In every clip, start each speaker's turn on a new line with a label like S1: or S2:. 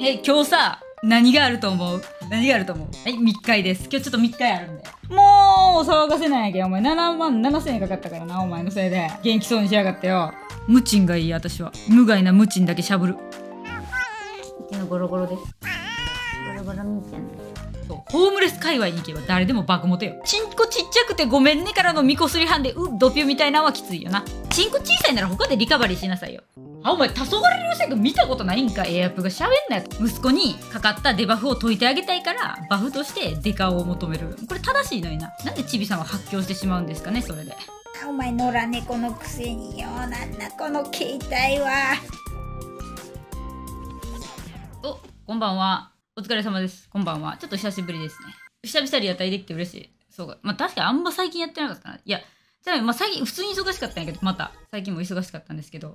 S1: え、今日さ、何があると思う何があると思うはい、密会です。今日ちょっと密会あるんで。もう、騒がせないやけお前7万7千円かかったからな、お前のせいで。元気そうにしやがってよ。無賃がいい、私は。無害な無賃だけしゃぶる。うちのゴロゴロです。ゴロゴロみーちゃんホームレス界隈に行けば誰でもバグモテよ。チンコちっちゃくてごめんねからのみこすりんで、う、ドピュみたいなのはきついよな。チンコ小さいなら他でリカバリーしなさいよ。あ、お前、黄昏流星群見たことないんか、エアップがしゃべんなよ。息子にかかったデバフを解いてあげたいから、バフとしてデカを求める。これ正しいのにな。なんでチビさんは発狂してしまうんですかね、それで。お前、野良猫のくせによ。なんだ、この携帯は。お、こんばんは。お疲れ様です。こんばんは。ちょっと久しぶりですね。久々に屋台できて嬉しい。そうか。まあ確かにあんま最近やってなかったな。いや、じゃあ、まあ最近、普通に忙しかったんやけど、また、最近も忙しかったんですけど。も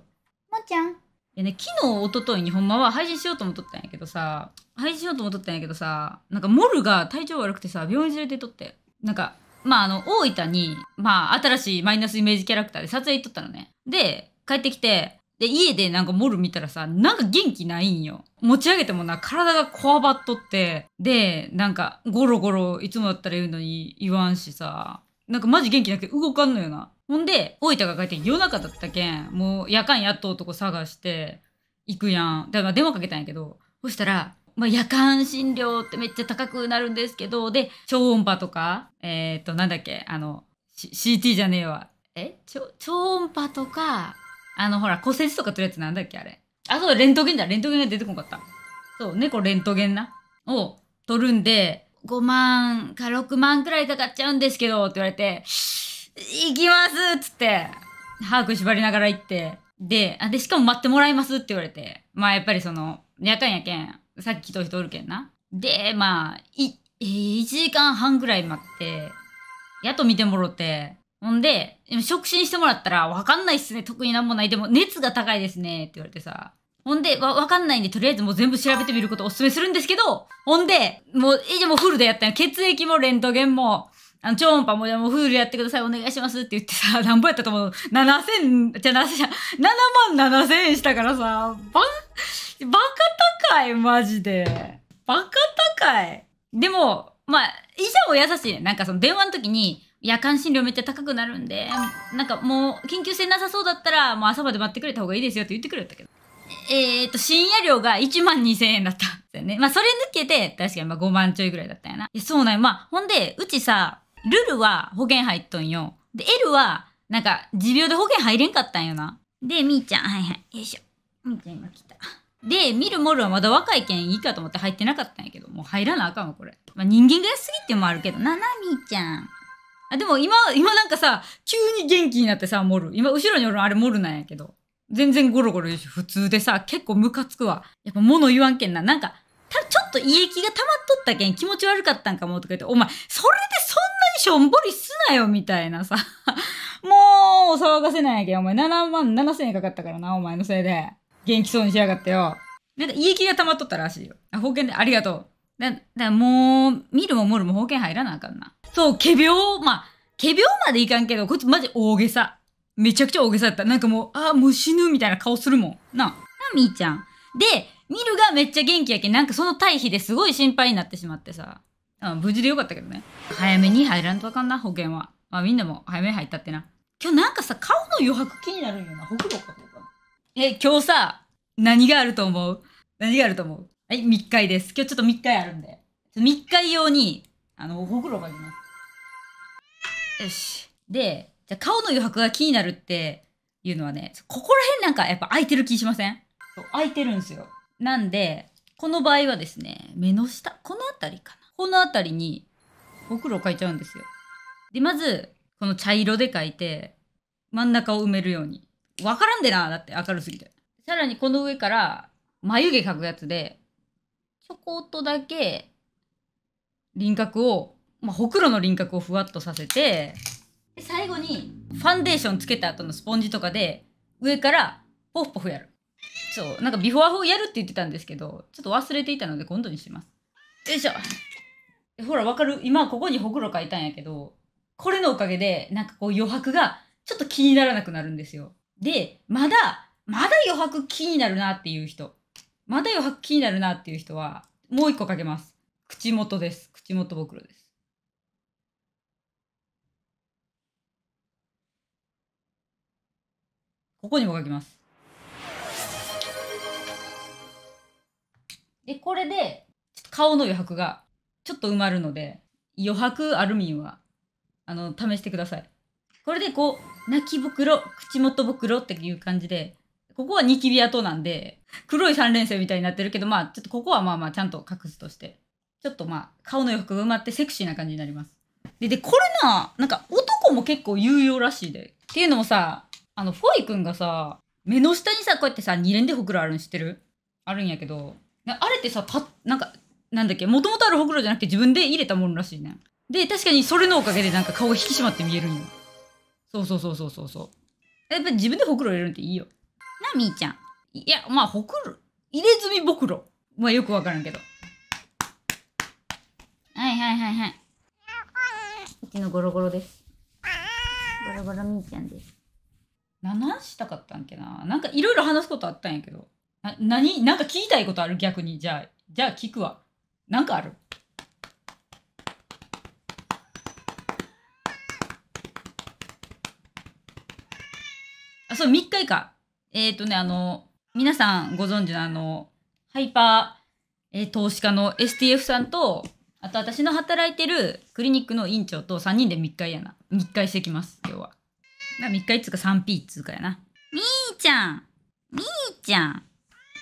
S1: っちゃん。いやね、昨日、おとといにほんまは配信しようと思っとったんやけどさ、配信しようと思っとったんやけどさ、なんかモルが体調悪くてさ、病院連れてとって、なんか、まああの、大分に、まあ新しいマイナスイメージキャラクターで撮影行っとったのね。で、帰ってきて、で、家でなんかモル見たらさ、なんか元気ないんよ。持ち上げてもな、体がこわばっとって、で、なんかゴロゴロいつもだったら言うのに言わんしさ、なんかマジ元気なくて動かんのよな。ほんで、大分が帰って夜中だったけん、もう夜間やっと男探して行くやん。だから電話かけたんやけど、そしたら、まあ、夜間診療ってめっちゃ高くなるんですけど、で、超音波とか、えっ、ー、と、なんだっけ、あの、C、CT じゃねえわ。え超音波とか、あの、ほら、骨折とかとるやつなんだっけあれ。あ、そう、レントゲンだ。レントゲンが出てこんかった。そう、猫レントゲンな。を取るんで、5万か6万くらいかかっちゃうんですけど、って言われて、行きますつって、把握縛りながら行って、で、あ、で、しかも待ってもらいますって言われて、まあやっぱりその、やかんやけん、さっきと人おるけんな。で、まあ、い、1時間半くらい待って、やっと見てもろて、ほんで、触診してもらったら、わかんないっすね、特になんもない。でも、熱が高いですね、って言われてさ。ほんで、わ、わかんないんで、とりあえずもう全部調べてみることをお勧めするんですけど、ほんで、もう、え、じゃもうフルでやったよ。血液もレントゲンも、あの、超音波も、もうフルでやってください、お願いしますって言ってさ、なんぼやったと思う。7000、じゃ、な0 0 0 7万7000円したからさ、ば、バカ高い、マジで。バカ高い。でも、まあ、医者も優しいね。なんかその電話の時に、夜間診療めっちゃ高くなるんで、なんかもう、緊急性なさそうだったら、もう朝まで待ってくれた方がいいですよって言ってくれたけど。えー、っと、深夜料が1万2000円だった。ね。まあ、それ抜けて、確かにまあ5万ちょいぐらいだったんやな。そうなんや。まあ、ほんで、うちさ、ルルは保険入っとんよ。で、L は、なんか、持病で保険入れんかったんよな。で、みーちゃん、はいはい。よいしょ。みーちゃん今来た。で、見るモルはまだ若いけんいいかと思って入ってなかったんやけど、もう入らなあかんわ、これ。まあ、人間が安すぎってもあるけどな、な、みーちゃん。あ、でも今、今なんかさ、急に元気になってさ、モル。今、後ろにおるあれモルなんやけど。全然ゴロゴロ言し、普通でさ、結構ムカつくわ。やっぱ物言わんけんな。なんか、た、ちょっと胃液が溜まっとったけん気持ち悪かったんかもとか言って、お前、それでそんなにしょんぼりすなよ、みたいなさ。もう、騒がせないやけん。お前、7万7千円かかったからな、お前のせいで。元気そうにしやがってよ。なんか胃液が溜まっとったらしいよ。あ、保険で、ありがとう。だ、だもう、見るもモルも保険入らなあかんな。そう、仮病、まあ、仮病までいかんけど、こいつマジ大げさ。めちゃくちゃ大げさだった。なんかもう、ああ、もう死ぬみたいな顔するもん。な、な、みーちゃん。で、ミルがめっちゃ元気やけん、なんかその対比ですごい心配になってしまってさ。あ無事でよかったけどね。早めに入らんとあかんな、保険は。まあみんなも早めに入ったってな。今日なんかさ、顔の余白気になるんよな。ほくろかどうか。え、今日さ、何があると思う何があると思うはい、密会です。今日ちょっと密会あるんで。密会用に、あの、ほくろがいます。よし。で、じゃ顔の余白が気になるっていうのはね、ここら辺なんかやっぱ空いてる気しません空いてるんですよ。なんで、この場合はですね、目の下、この辺りかな。この辺りに、ほくろを描いちゃうんですよ。で、まず、この茶色で描いて、真ん中を埋めるように。わからんでな、だって明るすぎて。さらにこの上から、眉毛描くやつで、ちょこっとだけ、輪郭をまあ、ほくろの輪郭をふわっとさせてで最後にファンデーションつけた後のスポンジとかで上からポフポフやるそうなんかビフォアフーやるって言ってたんですけどちょっと忘れていたので今度にしますよいしょほらわかる今ここにほくろ書いたんやけどこれのおかげでなんかこう余白がちょっと気にならなくなるんですよでまだまだ余白気になるなっていう人まだ余白気になるなっていう人はもう一個かけます口元です口元ぼくろですここにも書きます。で、これで、顔の余白がちょっと埋まるので、余白アルミンは、あの、試してください。これでこう、泣き袋、口元袋っていう感じで、ここはニキビ跡なんで、黒い3連星みたいになってるけど、まあ、ちょっとここはまあまあ、ちゃんと隠すとして。ちょっとまあ、顔の余白が埋まってセクシーな感じになります。で、で、これな、なんか男も結構有用らしいで。っていうのもさ、あの、フォイ君がさ、目の下にさ、こうやってさ、2連でほくろあるの知ってるあるんやけど、あれってさ、パッ、なんか、なんだっけ、もともとあるほくろじゃなくて自分で入れたものらしいね。で、確かにそれのおかげでなんか顔が引き締まって見えるんよ。そうそうそうそうそうそう。やっぱ自分でほくろ入れるのっていいよ。な、みーちゃん。いや、まあ、ほくろ、入れ墨ぼくろ。まあ、よくわからんけど。はいはいはいはい。うちのゴロゴロです。ゴロゴロみーちゃんです。何したかったんけななんかいろいろ話すことあったんやけどな何なんか聞きたいことある逆にじゃあじゃあ聞くわなんかあるあそう3日かえっ、ー、とねあの皆さんご存知のあのハイパー、えー、投資家の STF さんとあと私の働いてるクリニックの院長と3人で3日やな3日してきます今日は。まあ3日いつか 3P っつうかやな。みーちゃんみーちゃん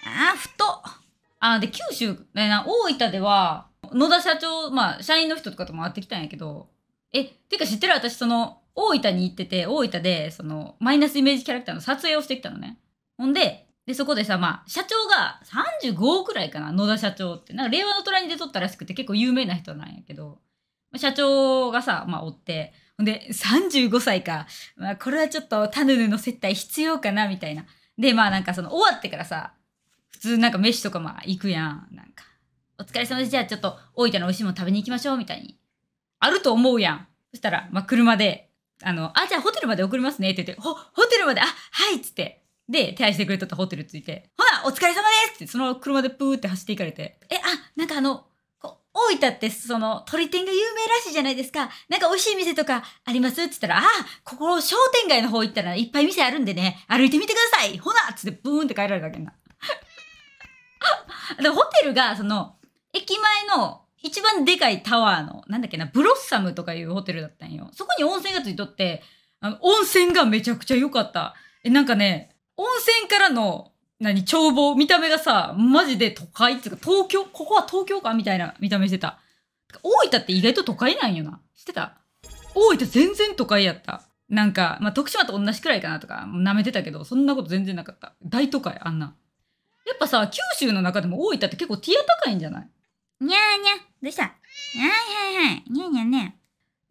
S1: あー、ふとあ、で、九州、えな、大分では、野田社長、まあ、社員の人とかとも会ってきたんやけど、え、てか知ってる私、その、大分に行ってて、大分で、その、マイナスイメージキャラクターの撮影をしてきたのね。ほんで、で、そこでさ、まあ、社長が35くらいかな、野田社長って。なんか、令和の虎に出とったらしくて、結構有名な人なんやけど、社長がさ、まあ、おって、で、35歳か。まあ、これはちょっとタヌヌの接待必要かな、みたいな。で、まあなんかその終わってからさ、普通なんか飯とかまあ行くやん。なんか、お疲れ様です。じゃあちょっと大分の美味しいもの食べに行きましょう、みたいに。あると思うやん。そしたら、まあ車で、あの、あ、じゃあホテルまで送りますね、って言って、ほ、ホテルまで、あ、はい、っつって。で、手配してくれとったホテル着いて、ほら、お疲れ様ですって、その車でプーって走っていかれて、え、あ、なんかあの、大分ってその鳥天が有名らしいじゃないですか。なんか美味しい店とかありますって言ったら、ああ、ここ商店街の方行ったらいっぱい店あるんでね、歩いてみてくださいほなっつってブーンって帰られるわけな。でホテルがその、駅前の一番でかいタワーの、なんだっけな、ブロッサムとかいうホテルだったんよ。そこに温泉がついとって、あの温泉がめちゃくちゃ良かった。え、なんかね、温泉からの何、眺望、見た目がさ、マジで都会っていうか、東京、ここは東京かみたいな見た目してた。大分って意外と都会なんよな。してた大分全然都会やった。なんか、まあ、徳島と同じくらいかなとか、舐めてたけど、そんなこと全然なかった。大都会、あんな。やっぱさ、九州の中でも大分って結構ティア高いんじゃないにゃーにゃ、どうしたはいはいはい、にゃーにゃーね。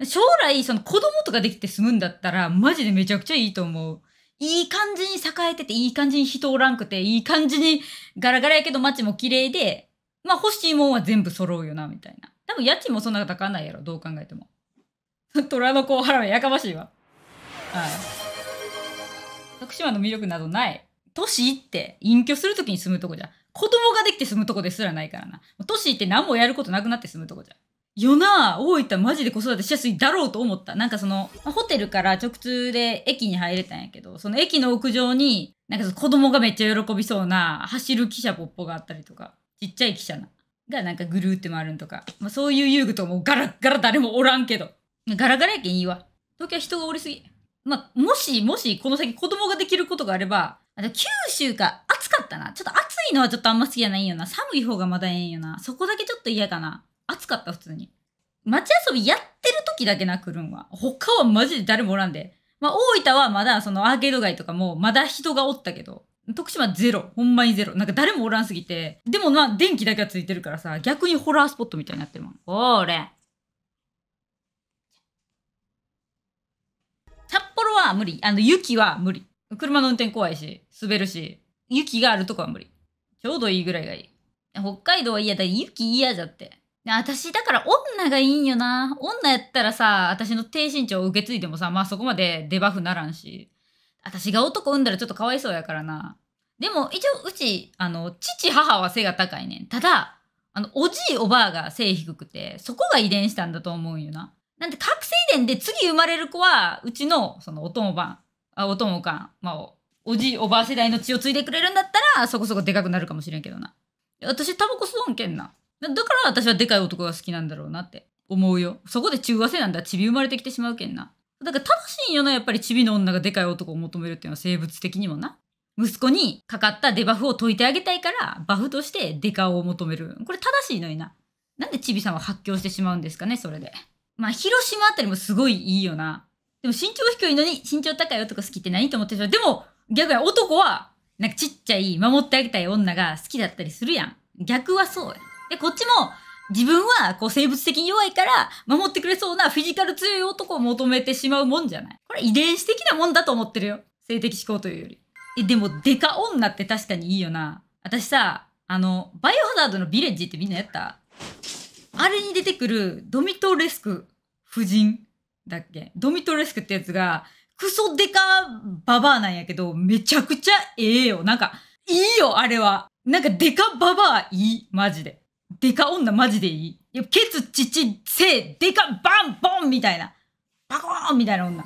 S1: 将来、その子供とかできて住むんだったら、マジでめちゃくちゃいいと思う。いい感じに栄えてて、いい感じに人おらんくて、いい感じにガラガラやけど街も綺麗で、まあ欲しいもんは全部揃うよな、みたいな。多分家賃もそんな高かないやろ、どう考えても。虎の子を払うやかましいわ。はい。徳島の魅力などない。都市って隠居するときに住むとこじゃ。子供ができて住むとこですらないからな。都市って何もやることなくなって住むとこじゃ。よな大分マジで子育てしやすいだろうと思った。なんかその、ホテルから直通で駅に入れたんやけど、その駅の屋上に、なんかその子供がめっちゃ喜びそうな、走る汽車ポッポがあったりとか、ちっちゃい汽車な。がなんかぐるーって回るんとか、まあ、そういう遊具とかもガラガラ誰もおらんけど。ガラガラやけんいいわ。東京は人がおりすぎ。まあ、もし、もし、この先子供ができることがあれば、あ九州か暑かったな。ちょっと暑いのはちょっとあんま好きじゃないよな。寒い方がまだええんよな。そこだけちょっと嫌かな。暑かった普通に街遊びやってる時だけな来るんは他はマジで誰もおらんでまあ大分はまだそのアーケード街とかもまだ人がおったけど徳島ゼロほんまにゼロなんか誰もおらんすぎてでもな電気だけはついてるからさ逆にホラースポットみたいになってるもんほーれ札幌は無理あの雪は無理車の運転怖いし滑るし雪があるとこは無理ちょうどいいぐらいがいい北海道は嫌だ雪嫌じゃって私、だから女がいいんよな。女やったらさ、私の低身長を受け継いでもさ、まあそこまでデバフならんし。私が男産んだらちょっとかわいそうやからな。でも、一応、うち、あの、父、母は背が高いねん。ただ、あの、おじい、おばあが背低くて、そこが遺伝したんだと思うんよな。なんで、覚醒遺伝で次生まれる子は、うちの、その、おともばん、あ、おとかん、まあお、おじい、おばあ世代の血を継いでくれるんだったら、そこそこでかくなるかもしれんけどな。私、タバコ吸わんけんな。だから私はでかい男が好きなんだろうなって思うよ。そこで中和性なんだ。チビ生まれてきてしまうけんな。だから正しいよな、やっぱりチビの女がでかい男を求めるっていうのは生物的にもな。息子にかかったデバフを解いてあげたいから、バフとしてデカを求める。これ正しいのにな。なんでチビさんは発狂してしまうんですかね、それで。まあ、広島あたりもすごいいいよな。でも身長低いのに身長高い男好きって何と思ってしでも、逆に男は、なんかちっちゃい守ってあげたい女が好きだったりするやん。逆はそうや。で、こっちも、自分はこう生物的に弱いから守ってくれそうなフィジカル強い男を求めてしまうもんじゃないこれ遺伝子的なもんだと思ってるよ。性的思考というより。え、でもデカ女って確かにいいよな。私さ、あの、バイオハザードのヴィレッジってみんなやったあれに出てくるドミトレスク夫人だっけドミトレスクってやつがクソデカババアなんやけどめちゃくちゃええよ。なんかいいよあれは。なんかデカババアいいマジで。デカ女マジでいい。いや、ケツ、チチ、セイ、デカ、バン、ボンみたいな。バコーンみたいな女。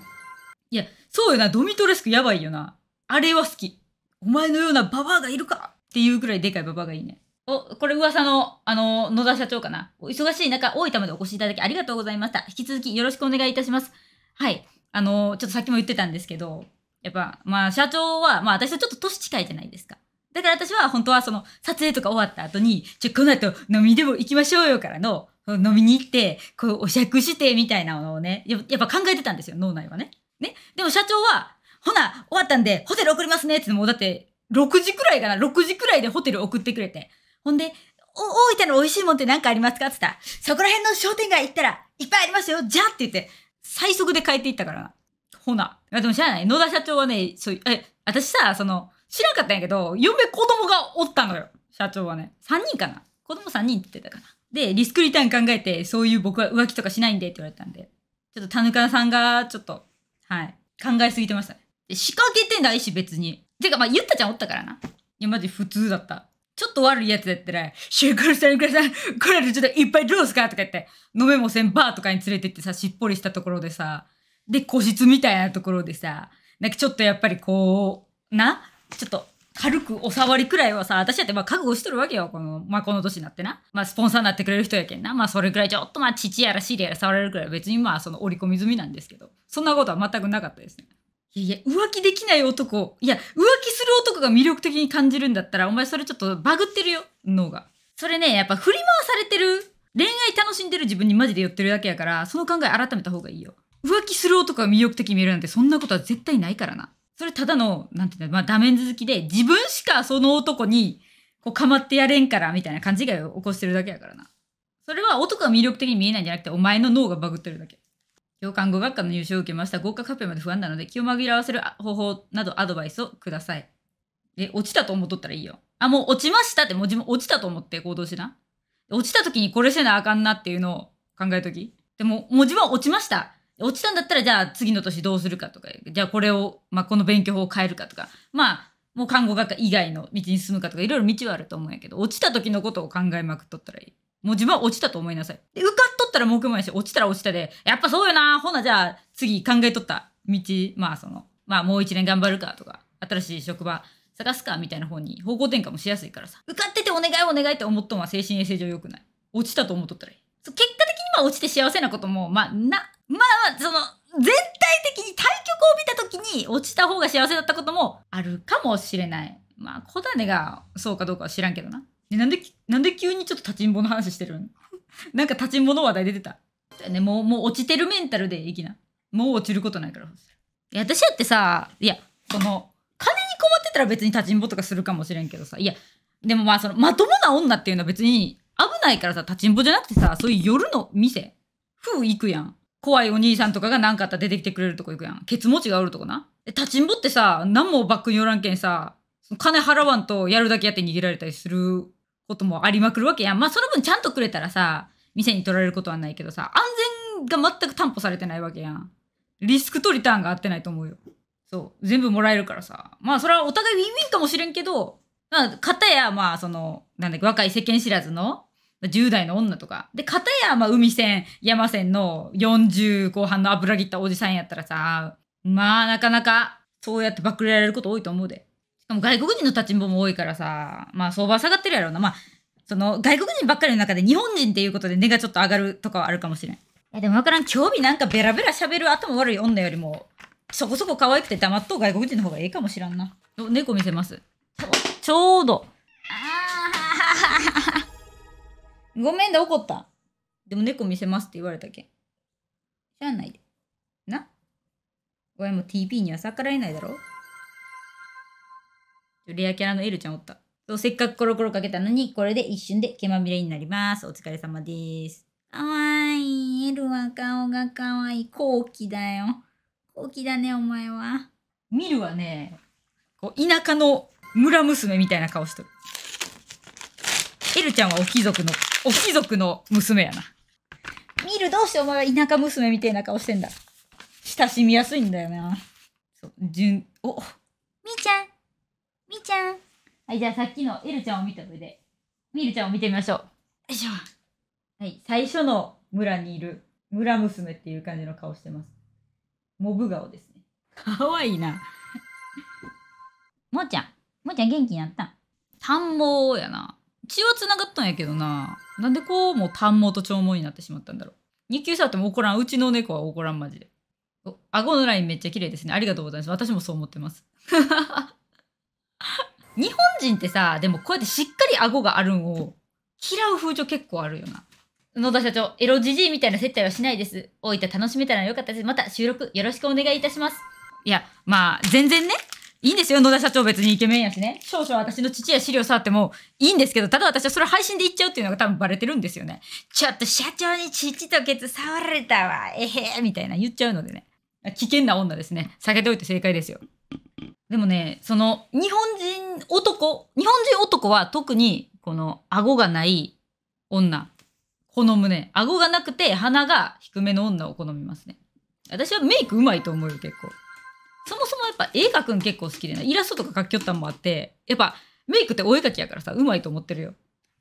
S1: いや、そうよな、ドミトレスクやばいよな。あれは好き。お前のようなババアがいるかっていうくらいでかいババアがいいね。お、これ噂の、あの、野田社長かな。お忙しい中、大分までお越しいただきありがとうございました。引き続きよろしくお願いいたします。はい。あの、ちょっとさっきも言ってたんですけど、やっぱ、まあ、社長は、まあ、私とちょっと年近いじゃないですか。だから私は本当はその撮影とか終わった後に、ちょ、この後飲みでも行きましょうよからの、飲みに行って、こうお酌してみたいなのをね、やっぱ考えてたんですよ、脳内はね。ね。でも社長は、ほな、終わったんで、ホテル送りますねってもうだって、6時くらいかな、6時くらいでホテル送ってくれて。ほんで、お、大分の美味しいもんって何かありますかって言ったら、そこら辺の商店街行ったら、いっぱいありますよじゃって言って、最速で帰っていったから。ほな。でも知らない。野田社長はね、そういう、え、私さ、その、知らんかったんやけど、嫁子供がおったのよ。社長はね。3人かな子供3人って言ってたかな。で、リスクリターン考えて、そういう僕は浮気とかしないんでって言われたんで、ちょっと田中さんが、ちょっと、はい、考えすぎてましたね。で仕掛けてないし、別に。てか、まあ、ゆったちゃんおったからな。いや、マジ普通だった。ちょっと悪いやつだったら、シュークルさん、クルさん、これでちょっといっぱいどうすかとか言って、飲めもせんバーとかに連れてってさ、しっぽりしたところでさ、で、個室みたいなところでさ、なんかちょっとやっぱりこう、なちょっと軽くお触りくらいはさ、私だってまあ覚悟しとるわけよ。この、まあこの年になってな。まあスポンサーになってくれる人やけんな。まあそれくらいちょっとまあ父やら尻やら触れるくらい別にまあその折り込み済みなんですけど、そんなことは全くなかったですね。いやいや、浮気できない男、いや、浮気する男が魅力的に感じるんだったら、お前それちょっとバグってるよ、脳が。それね、やっぱ振り回されてる、恋愛楽しんでる自分にマジで寄ってるだけやから、その考え改めた方がいいよ。浮気する男が魅力的に見えるなんてそんなことは絶対ないからな。それただの、なんていうんだ、まあ、ダメンズ好きで、自分しかその男に、こう、かまってやれんから、みたいな勘違いを起こしてるだけやからな。それは男が魅力的に見えないんじゃなくて、お前の脳がバグってるだけ。教官語学科の入試を受けました。合格発表まで不安なので、気を紛らわせる方法などアドバイスをください。え、落ちたと思っとったらいいよ。あ、もう落ちましたって、もう自分落ちたと思って行動しな。落ちた時にこれせなあかんなっていうのを考えとき。でも、もう自分は落ちました。落ちたんだったらじゃあ次の年どうするかとかじゃあこれを、まあ、この勉強法を変えるかとかまあもう看護学科以外の道に進むかとかいろいろ道はあると思うんやけど落ちた時のことを考えまくっとったらいい。もう自分は落ちたと思いなさい。で受かっとったら文句もないし落ちたら落ちたでやっぱそうよなほなじゃあ次考えとった道まあそのまあもう一年頑張るかとか新しい職場探すかみたいな方に方向転換もしやすいからさ受かっててお願いお願いって思っとんは精神衛生上良くない落ちたと思っとったらいい結果的にまあ落ちて幸せなこともまあなまあ、その、全体的に対局を見た時に落ちた方が幸せだったこともあるかもしれない。まあ、小種がそうかどうかは知らんけどな。ね、なんで、なんで急にちょっと立ちんぼの話してるん なんか立ちんぼの話題出てた。ね、もう、もう落ちてるメンタルでいきな。もう落ちることないから。いや、私だってさ、いや、その、金に困ってたら別に立ちんぼとかするかもしれんけどさ、いや、でもまあ、その、まともな女っていうのは別に危ないからさ、立ちんぼじゃなくてさ、そういう夜の店、風行くやん。怖いお兄さんとかが何かあったら出てきてくれるとこ行くやん。ケツ持ちがおるとこな。立ちんぼってさ、何もバックにおらんけんさ、金払わんとやるだけやって逃げられたりすることもありまくるわけやん。まあその分ちゃんとくれたらさ、店に取られることはないけどさ、安全が全く担保されてないわけやん。リスクとリターンが合ってないと思うよ。そう。全部もらえるからさ。まあそれはお互いウィンウィンかもしれんけど、まあ、かたや、まあその、なんだっけ、若い世間知らずの10代の女とか。で、片や、まあ、海線、山線の40後半の油切ったおじさんやったらさ、まあ、なかなか、そうやってバックレられること多いと思うで。しかも外国人の立ちんぼも多いからさ、まあ、相場下がってるやろうな。まあ、その、外国人ばっかりの中で日本人っていうことで値がちょっと上がるとかはあるかもしれん。いや、でもわからん。興味なんかベラベラ喋る頭悪い女よりも、そこそこ可愛くて黙っとう外国人の方がいいかもしらんな。猫見せます。ちょうど。ああ。ごめんだ、怒った。でも猫見せますって言われたけん。しゃあないで。な。お前も TP には逆らえないだろ。レアキャラのエルちゃんおった。そう、せっかくコロコロかけたのに、これで一瞬で毛まみれになります。お疲れ様です。かわいい。エルは顔がかわいい。後期だよ。後期だね、お前は。ミルはね、こう、田舎の村娘みたいな顔しとる。エルちゃんはお貴族のお貴族の娘やな。見るどうしてお前は田舎娘みたいな顔してんだ。親しみやすいんだよな。そう、じゅん、おみーちゃんみーちゃんはい、じゃあさっきのエルちゃんを見た上で、みるちゃんを見てみましょう。よいしょ。はい、最初の村にいる村娘っていう感じの顔してます。モブ顔ですね。かわいいな。もーちゃん。もーちゃん元気になったん。短毛やな。血は繋がったんやけどな。なんでこうもう短毛と長毛になってしまったんだろう日給者っても怒らんうちの猫は怒らんマジで顎のラインめっちゃ綺麗ですねありがとうございます私もそう思ってます 日本人ってさでもこうやってしっかり顎があるんを嫌う風潮結構あるよな野田社長エロじじいみたいな接待はしないです大分楽しめたらよかったですまた収録よろしくお願いいたしますいやまあ全然ねいいんですよ、野田社長別にイケメンやしね。少々私の父や資料触ってもいいんですけど、ただ私はそれ配信で言っちゃうっていうのが多分バレてるんですよね。ちょっと社長に父とケツ触られたわ、えへーみたいな言っちゃうのでね。危険な女ですね。避けておいて正解ですよ。でもね、その日本人男、日本人男は特にこの顎がない女、好むね。顎がなくて鼻が低めの女を好みますね。私はメイクうまいと思うよ、結構。そもそもやっぱ絵描くん結構好きでねイラストとか描きよったんもあってやっぱメイクってお絵描きやからさうまいと思ってるよ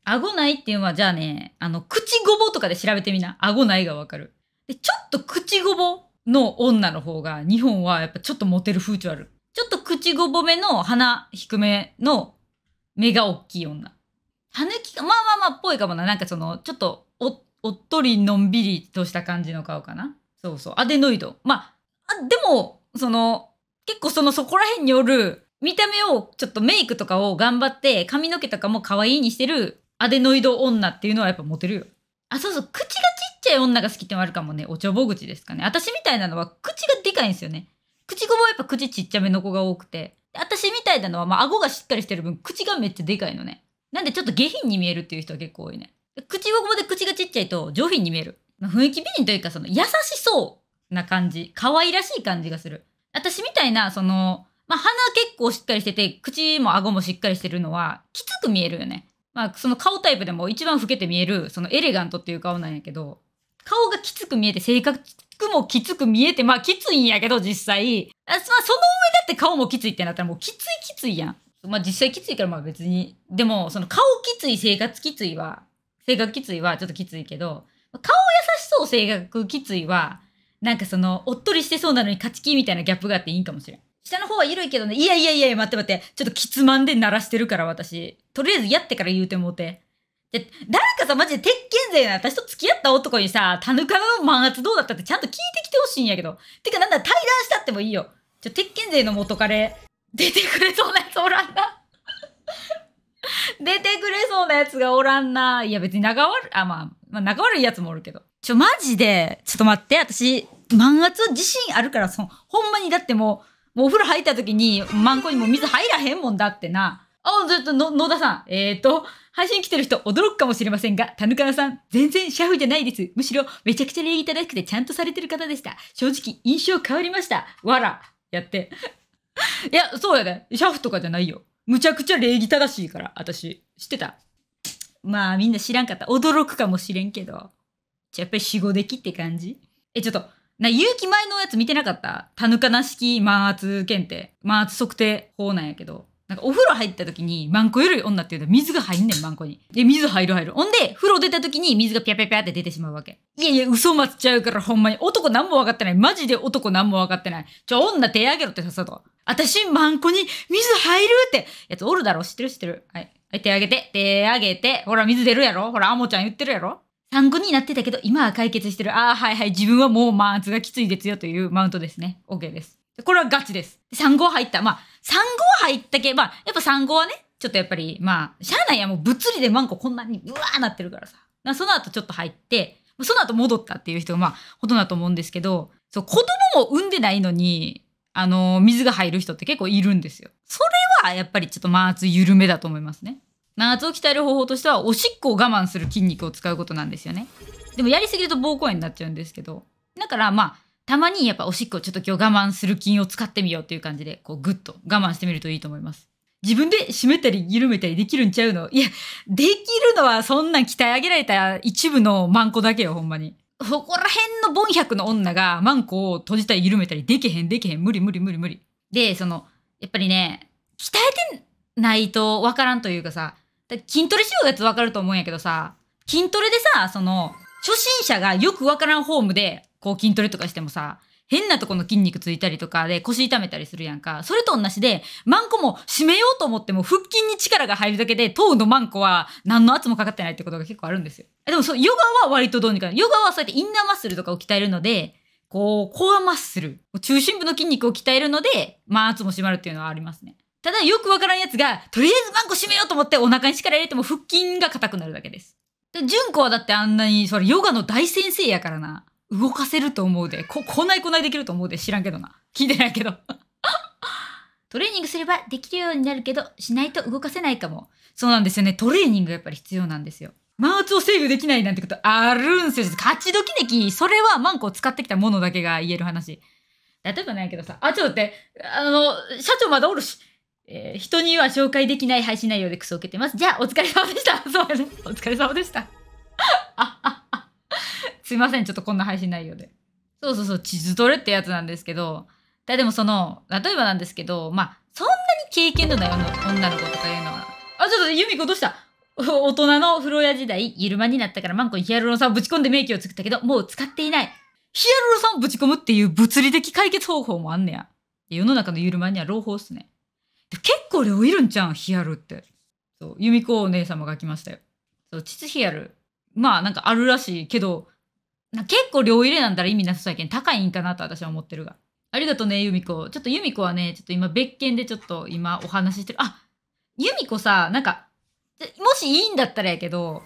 S1: 顎ないっていうのはじゃあねあの口ごぼとかで調べてみな顎ないがわかるでちょっと口ごぼの女の方が日本はやっぱちょっとモテる風潮あるちょっと口ごぼめの鼻低めの目が大きい女歯抜きまあまあまあっぽいかもななんかそのちょっとおおっとりのんびりとした感じの顔かなそうそうアデノイドまあでもその結構そのそこら辺による、見た目をちょっとメイクとかを頑張って、髪の毛とかも可愛いにしてるアデノイド女っていうのはやっぱモテるよ。あ、そうそう、口がちっちゃい女が好きってもあるかもね。おちょぼ口ですかね。私みたいなのは口がでかいんですよね。口ごぼはやっぱ口ちっちゃめの子が多くて。私みたいなのは、まあ、顎がしっかりしてる分、口がめっちゃでかいのね。なんでちょっと下品に見えるっていう人は結構多いね。口ごぼで口がちっちゃいと上品に見える。まあ、雰囲気美人というか、その優しそうな感じ。可愛らしい感じがする。私みたいな、その、まあ、鼻結構しっかりしてて、口も顎もしっかりしてるのは、きつく見えるよね。まあ、その顔タイプでも一番老けて見える、そのエレガントっていう顔なんやけど、顔がきつく見えて、性格もきつく見えて、まあ、きついんやけど、実際。あまあ、その上だって顔もきついってなったら、もうきついきついやん。まあ、実際きついから、まあ別に。でも、その顔きつい、生活きついは、性格きついはちょっときついけど、顔優しそう、性格きついは、なんかその、おっとりしてそうなのに勝ち気みたいなギャップがあっていいんかもしれん。下の方は緩いけどね、いやいやいや、待って待って、ちょっときつまんで鳴らしてるから私。とりあえずやってから言うてもうて。で、誰かさ、マジで鉄拳勢な私と付き合った男にさ、タヌカの漫圧どうだったってちゃんと聞いてきてほしいんやけど。てかなんだ、対談したってもいいよ。ちょ、鉄拳勢の元彼、出てくれそうなやつおらんな。出てくれそうなやつがおらんな。いや別に長悪い、あ、まあ、まあ、仲悪いやつもおるけど。ちょ、マジで、ちょっと待って、私、漫圧自信あるから、そほんまにだってもう、もうお風呂入った時に、マンコにも水入らへんもんだってな。あ、ずっと、の、野田さん。えっ、ー、と、配信来てる人驚くかもしれませんが、田ぬかさん、全然シャフじゃないです。むしろ、めちゃくちゃ礼儀正しくてちゃんとされてる方でした。正直、印象変わりました。わら。やって。いや、そうやで、ね。シャフとかじゃないよ。むちゃくちゃ礼儀正しいから、私。知ってたまあ、みんな知らんかった。驚くかもしれんけど。じゃやっぱり死後できって感じえ、ちょっと、な、勇気前のやつ見てなかったタヌカナ式満圧検定。満圧測定法なんやけど。なんかお風呂入った時に、マンコるい女っていうと水が入んねん、マンコに。で、水入る入る。ほんで、風呂出た時に水がピャピャピャって出てしまうわけ。いやいや、嘘待っちゃうからほんまに。男何も分かってない。マジで男何も分かってない。ちょ、女手あげろってさっさと。あたし、マンコに水入るってやつおるだろ知ってる知ってる。はい。はい、手あげて。手あげて。ほら、水出るやろほら、アモちゃん言ってるやろ単語になってたけど、今は解決してる。ああ、はいはい、自分はもうマウントがきついですよというマウントですね。OK です。これはガチです。3号入った。まあ、3号入ったけ、まあ、やっぱ3号はね、ちょっとやっぱり、まあ、しゃあないや、もう物理でマンコこんなにうわーなってるからさ。その後ちょっと入って、その後戻ったっていう人が、まあ、ほとんどだと思うんですけど、そう、子供も産んでないのに、あの、水が入る人って結構いるんですよ。それは、やっぱりちょっとマーツ緩めだと思いますね。夏を鍛える方法としてはおしっこを我慢する筋肉を使うことなんですよねでもやりすぎると膀胱炎になっちゃうんですけどだからまあたまにやっぱおしっこちょっと今日我慢する筋を使ってみようっていう感じでこうグッと我慢してみるといいと思います自分で締めたり緩めたりできるんちゃうのいやできるのはそんなん鍛え上げられた一部のマンコだけよほんまにそこら辺のボン百の女がマンコを閉じたり緩めたりできへんできへん無理無理無理無理でそのやっぱりね鍛えてないとわからんというかさだ筋トレしようやつわかると思うんやけどさ、筋トレでさ、その、初心者がよくわからんフォームで、こう筋トレとかしてもさ、変なとこの筋肉ついたりとかで腰痛めたりするやんか。それと同じで、マンコも締めようと思っても腹筋に力が入るだけで、頭のマンコは何の圧もかかってないってことが結構あるんですよ。でもそう、ヨガは割とどうにかヨガはそうやってインナーマッスルとかを鍛えるので、こう、コアマッスル、中心部の筋肉を鍛えるので、まあ、圧も締まるっていうのはありますね。ただよくわからんやつが、とりあえずマンコ閉めようと思ってお腹に力入れても腹筋が硬くなるだけです。で、純子はだってあんなに、それヨガの大先生やからな。動かせると思うで。こ、こないこないできると思うで。知らんけどな。聞いてないけど。トレーニングすればできるようになるけど、しないと動かせないかも。そうなんですよね。トレーニングやっぱり必要なんですよ。マーツを制御できないなんてことあるんすよ。勝ち時々、それはマンコを使ってきたものだけが言える話。例えばないけどさ、あ、ちょっと待って、あの、社長まだおるし、えー、人には紹介できない配信内容でクソを受けてます。じゃあ、お疲れ様でした。そうです。お疲れ様でした。すいません、ちょっとこんな配信内容で。そうそうそう、地図取れってやつなんですけど、だでもその、例えばなんですけど、まあ、そんなに経験のない女の子とかいうのは、あ、ちょっと、由美子どうした 大人の風呂屋時代、ゆるまになったからマンコにヒアルロン酸をぶち込んで名疫を作ったけど、もう使っていない。ヒアルロン酸をぶち込むっていう物理的解決方法もあんねや。世の中のゆるまには朗報っすね。結構量いるんじゃんヒアルってそう由美子お姉様が来ましたよそう膣ヒアルまあなんかあるらしいけどな結構量入れなんだら意味なさそうやけん高いんかなと私は思ってるがありがとね由美子ちょっと由美子はねちょっと今別件でちょっと今お話ししてるあ由美子さなんかもしいいんだったらやけど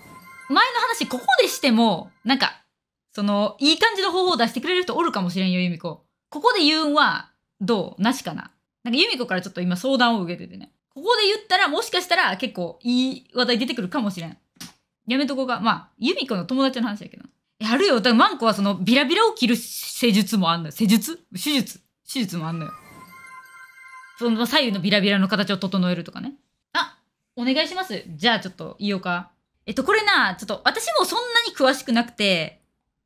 S1: 前の話ここでしてもなんかそのいい感じの方法を出してくれる人おるかもしれんよ由美子ここで言うんはどうなしかななんか由美子からちょっと今相談を受けててね。ここで言ったらもしかしたら結構いい話題出てくるかもしれん。やめとこが。まあ、由美子の友達の話やけど。やるよ。だからマンコはそのビラビラを切る施術もあんのよ。施術手術手術もあんのよ。その左右のビラビラの形を整えるとかね。あ、お願いします。じゃあちょっと言おうか。えっと、これな、ちょっと私もそんなに詳しくなくて、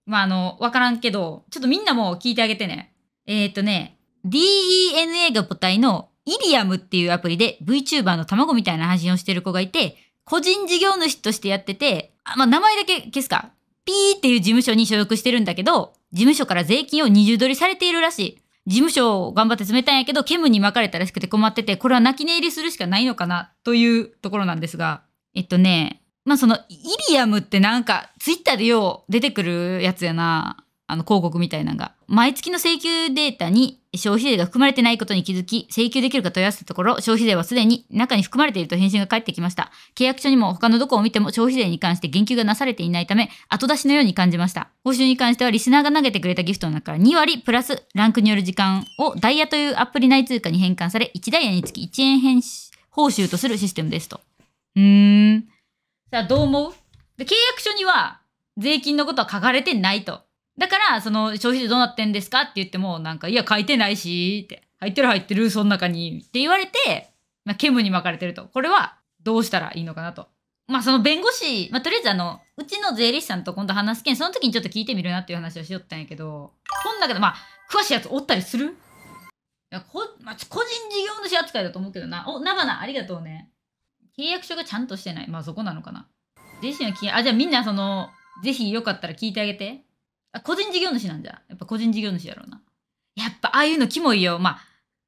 S1: まあ、あの、わからんけど、ちょっとみんなも聞いてあげてね。えー、っとね、DENA が母体のイリアムっていうアプリで VTuber の卵みたいな配信をしてる子がいて、個人事業主としてやってて、あまあ、名前だけ消すか。ピーっていう事務所に所属してるんだけど、事務所から税金を二重取りされているらしい。事務所を頑張って詰めたんやけど、ケムに巻かれたらしくて困ってて、これは泣き寝入りするしかないのかな、というところなんですが。えっとね、まあ、その、イリアムってなんか、ツイッターでよう出てくるやつやな。あの、広告みたいなのが。毎月の請求データに消費税が含まれてないことに気づき、請求できるか問い合わせたところ、消費税はすでに中に含まれていると返信が返ってきました。契約書にも他のどこを見ても消費税に関して言及がなされていないため、後出しのように感じました。報酬に関してはリスナーが投げてくれたギフトの中から2割プラスランクによる時間をダイヤというアプリ内通貨に変換され、1ダイヤにつき1円返報酬とするシステムですと。うーん。さあ、どう思うで契約書には税金のことは書かれてないと。だから、その消費税どうなってんですかって言っても、なんか、いや、書いてないし、って、入ってる入ってる、その中に、って言われて、まあ、煙に巻かれてると。これは、どうしたらいいのかなと。まあ、その弁護士、まあ、とりあえずあの、うちの税理士さんと今度話すけん、その時にちょっと聞いてみるなっていう話をしよったんやけど、こんだけど、まあ、詳しいやつおったりするいや、こ、まあ、個人事業主扱いだと思うけどな。お、ナバナ、ありがとうね。契約書がちゃんとしてない。まあ、そこなのかな。税理士の契あ、じゃあみんなその、ぜひよかったら聞いてあげて。あ、個人事業主なんじゃ。やっぱ個人事業主やろうな。やっぱああいうのキモいよ。まあ、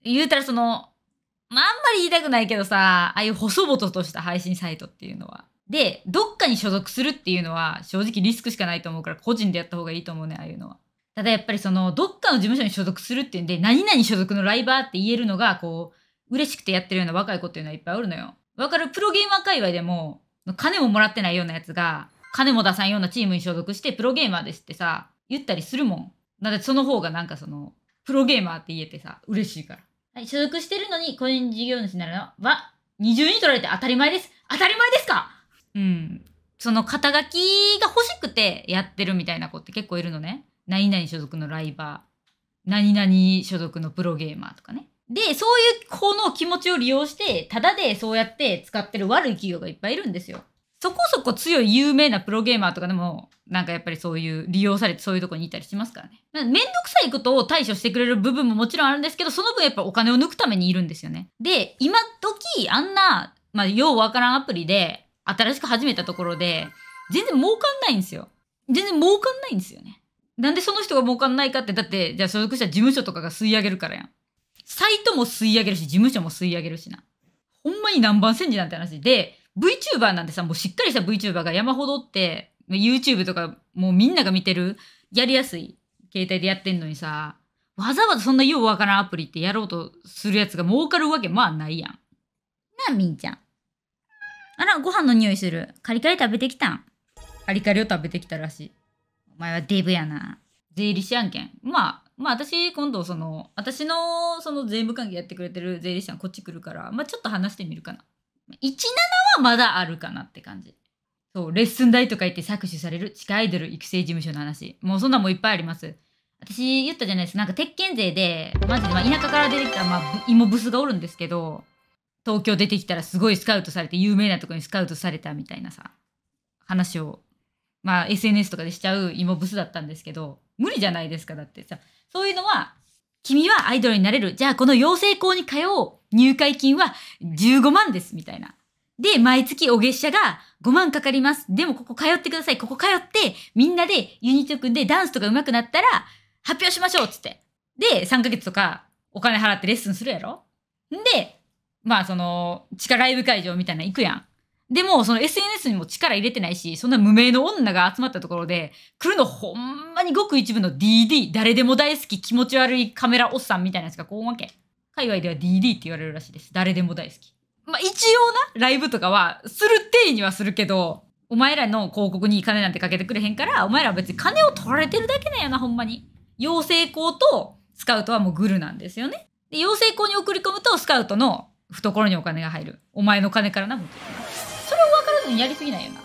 S1: 言うたらその、まああんまり言いたくないけどさ、ああいう細々とした配信サイトっていうのは。で、どっかに所属するっていうのは正直リスクしかないと思うから個人でやった方がいいと思うね、ああいうのは。ただやっぱりその、どっかの事務所に所属するっていうんで、何々所属のライバーって言えるのが、こう、嬉しくてやってるような若い子っていうのはいっぱいおるのよ。わかるプロゲーマー界隈でも、金ももらってないようなやつが、金も出さんようなチームに所属してプロゲーマーですってさ、言ったりするもん。だってその方がなんかその、プロゲーマーって言えてさ、嬉しいから。はい、所属してるのに個人事業主になるのは、二重に取られて当たり前です。当たり前ですかうん。その肩書きが欲しくてやってるみたいな子って結構いるのね。何々所属のライバー、何々所属のプロゲーマーとかね。で、そういう子の気持ちを利用して、ただでそうやって使ってる悪い企業がいっぱいいるんですよ。そこそこ強い有名なプロゲーマーとかでも、なんかやっぱりそういう利用されてそういうとこにいたりしますからね。めんどくさいことを対処してくれる部分ももちろんあるんですけど、その分やっぱお金を抜くためにいるんですよね。で、今時あんな、まあ、ようわからんアプリで、新しく始めたところで、全然儲かんないんですよ。全然儲かんないんですよね。なんでその人が儲かんないかって、だって、じゃあ所属した事務所とかが吸い上げるからやん。サイトも吸い上げるし、事務所も吸い上げるしな。ほんまに南蛮戦時なんて話で、VTuber なんてさ、もうしっかりした VTuber が山ほどって、YouTube とかもうみんなが見てる、やりやすい携帯でやってんのにさ、わざわざそんなようわからんアプリってやろうとするやつが儲かるわけまあないやん。なあ、みんちゃん。あら、ご飯の匂いする。カリカリ食べてきたん。カリカリを食べてきたらしい。お前はデブやな。税理士案件。まあ、まあ私、今度その、私のその税務関係やってくれてる税理士さんこっち来るから、まあちょっと話してみるかな。17はまだあるかなって感じ。そう、レッスン代とか言って搾取される地下アイドル育成事務所の話。もうそんなもんいっぱいあります。私言ったじゃないですか。なんか鉄拳勢で、マジで、まあ、田舎から出てきた、まあ、芋ブスがおるんですけど、東京出てきたらすごいスカウトされて、有名なとこにスカウトされたみたいなさ、話を、まあ SNS とかでしちゃう芋ブスだったんですけど、無理じゃないですか、だってさ。そういうのは、君はアイドルになれる。じゃあこの養成校に通う入会金は15万です、みたいな。で、毎月お月謝が5万かかります。でもここ通ってください。ここ通って、みんなでユニット組んでダンスとか上手くなったら、発表しましょうっつって。で、3ヶ月とかお金払ってレッスンするやろんで、まあその、地下ライブ会場みたいな行くやん。でも、その SNS にも力入れてないし、そんな無名の女が集まったところで、来るのほんまにごく一部の DD、誰でも大好き気持ち悪いカメラおっさんみたいなやつがこうおまけ。海外では DD って言われるらしいです。誰でも大好き。まあ、一応な、ライブとかは、するっていにはするけど、お前らの広告に金なんてかけてくれへんから、お前らは別に金を取られてるだけなんやな、ほんまに。養成校とスカウトはもうグルなんですよね。で、養成校に送り込むと、スカウトの懐にお金が入る。お前の金からな、もそれを分からずにやりすぎないよな。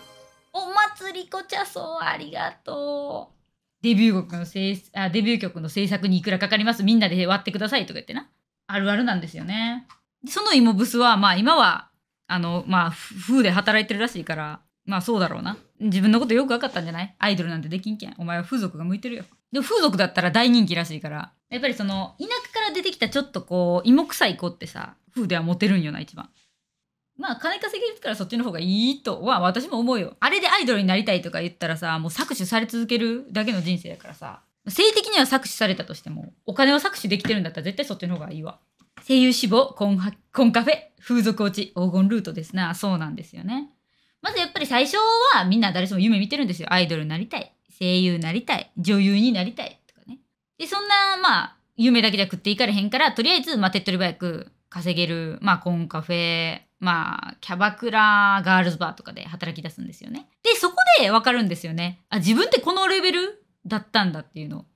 S1: お祭りこちゃそう、ありがとう。デビュー曲の制あデビュー曲の制作にいくらかかりますみんなで割ってくださいとか言ってな。あるあるなんですよね。その芋ブスは、まあ今は、あの、まあ、風で働いてるらしいから、まあそうだろうな。自分のことよく分かったんじゃないアイドルなんてできんけん。お前は風俗が向いてるよ。でも風俗だったら大人気らしいから。やっぱりその、田舎から出てきたちょっとこう、芋臭い子ってさ、風ではモテるんよな、一番。まあ金稼げるからそっちの方がいいとは私も思うよ。あれでアイドルになりたいとか言ったらさ、もう搾取され続けるだけの人生だからさ、性的には搾取されたとしても、お金を搾取できてるんだったら絶対そっちの方がいいわ。声優志望、コンコンカフェ、風俗落ち、黄金ルートですな。そうなんですよね。まずやっぱり最初はみんな誰しも夢見てるんですよ。アイドルになりたい、声優になりたい、女優になりたいとかね。で、そんな、まあ、夢だけじゃ食っていかれへんから、とりあえず、まあ、手っ取り早く稼げる、まあ、コンカフェ、まあ、キャバクラ、ガールズバーとかで働き出すんですよね。で、そこでわかるんですよね。あ、自分ってこのレベルだったんだっていうの。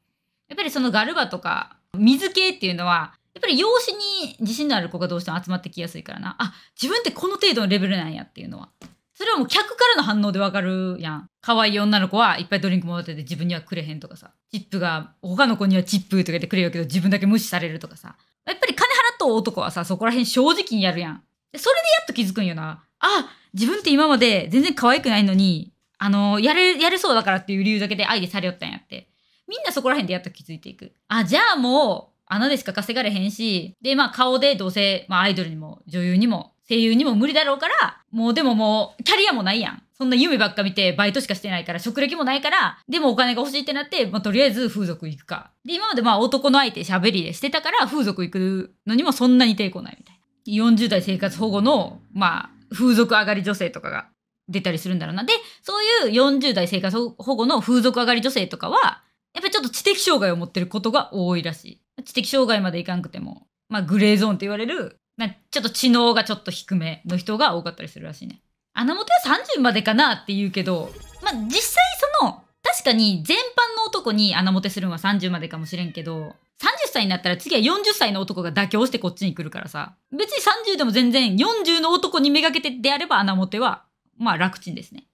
S1: やっぱりそのガルバとか、水系っていうのは、やっぱり容姿に自信のある子がどうしても集まってきやすいからなあ自分ってこの程度のレベルなんやっていうのはそれはもう客からの反応でわかるやん可愛い女の子はいっぱいドリンクもらってて自分にはくれへんとかさチップが他の子にはチップとか言ってくれよけど自分だけ無視されるとかさやっぱり金払っとう男はさそこら辺正直にやるやんでそれでやっと気づくんよなあ自分って今まで全然可愛くないのにあのやれやれそうだからっていう理由だけで愛でされよったんやってみんなそこら辺でやっと気づいていくあじゃあもう穴でしか稼がれへんし、で、まあ顔でどうせ、まあアイドルにも女優にも声優にも無理だろうから、もうでももうキャリアもないやん。そんな夢ばっか見てバイトしかしてないから職歴もないから、でもお金が欲しいってなって、まあ、とりあえず風俗行くか。で、今までまあ男の相手喋りでしてたから風俗行くのにもそんなに抵抗ないみたいな。40代生活保護の、まあ風俗上がり女性とかが出たりするんだろうな。で、そういう40代生活保護の風俗上がり女性とかは、やっぱりちょっと知的障害を持ってることが多いらしい。知的障害までいかんくても、まあ、グレーゾーンって言われる、なちょっと知能がちょっと低めの人が多かったりするらしいね。穴元は30までかなって言うけど、まあ、実際その、確かに全般の男に穴もてするのは30までかもしれんけど、30歳になったら次は40歳の男が妥協してこっちに来るからさ、別に30でも全然40の男にめがけてであれば穴もては、まあ楽ちんですね。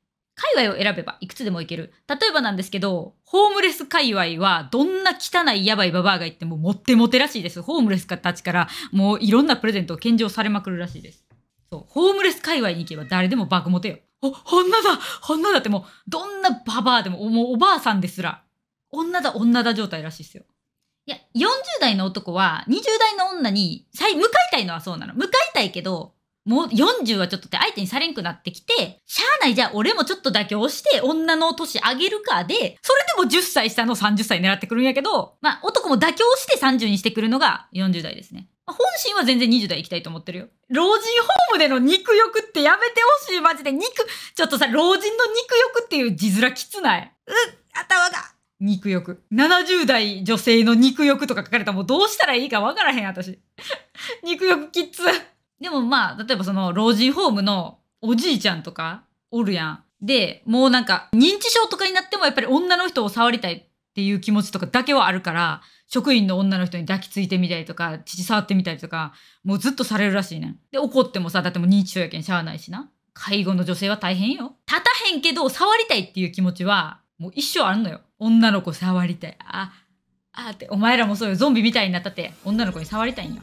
S1: 界隈を選べばいくつでもいける。例えばなんですけど、ホームレス界隈はどんな汚いやばいババアが行ってもモってモテらしいです。ホームレスたちからもういろんなプレゼントを献上されまくるらしいです。そう、ホームレス界隈に行けば誰でもバグモテよ。お、女だ女だってもう、どんなババアでも、もうおばあさんですら、女だ女だ状態らしいですよ。いや、40代の男は20代の女に、向かいたいのはそうなの。向かいたいけど、もう40はちょっとって相手にされんくなってきて、しゃあないじゃあ俺もちょっと妥協して女の年上げるかで、それでも10歳下の30歳狙ってくるんやけど、まあ男も妥協して30にしてくるのが40代ですね。本心は全然20代行きたいと思ってるよ。老人ホームでの肉欲ってやめてほしい、マジで。肉、ちょっとさ、老人の肉欲っていう字面きつない。うっ、頭が。肉欲。70代女性の肉欲とか書かれたらもうどうしたらいいかわからへん、私。肉欲きつ。でもまあ、例えばその老人ホームのおじいちゃんとかおるやん。で、もうなんか認知症とかになってもやっぱり女の人を触りたいっていう気持ちとかだけはあるから、職員の女の人に抱きついてみたりとか、父触ってみたりとか、もうずっとされるらしいねん。で、怒ってもさ、だってもう認知症やけんしゃあないしな。介護の女性は大変よ。立たへんけど、触りたいっていう気持ちは、もう一生あるのよ。女の子触りたい。あ、あって、お前らもそうよ。ゾンビみたいになったって、女の子に触りたいんよ。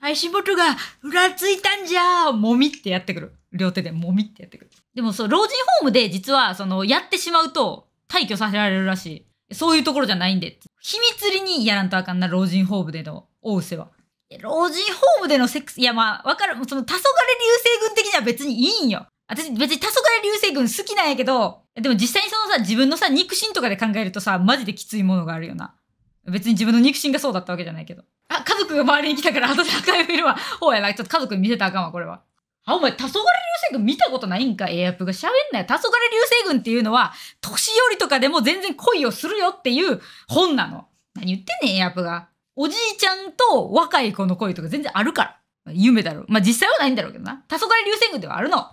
S1: はい、しぼとが裏ついたんじゃーもみってやってくる。両手でもみってやってくる。でもそう、老人ホームで実は、その、やってしまうと退去させられるらしい。そういうところじゃないんで。秘密裏にやらんとあかんな、老人ホームでの、大うせは。老人ホームでのセックス、いやまあ、わかる、その、黄昏流星群的には別にいいんよ。私、別に黄昏流星群好きなんやけど、でも実際にそのさ、自分のさ、肉親とかで考えるとさ、マジできついものがあるよな。別に自分の肉親がそうだったわけじゃないけど。あ、家族が周りに来たから私 赤いフィルは、ほうやな、ちょっと家族に見せたらあかんわ、これは。あ、お前、黄昏流星群見たことないんか、エアップが喋んなよ。黄昏流星群っていうのは、年寄りとかでも全然恋をするよっていう本なの。何言ってんねん、エアップが。おじいちゃんと若い子の恋とか全然あるから。夢だろ。まあ、実際はないんだろうけどな。黄昏流星群ではあるの。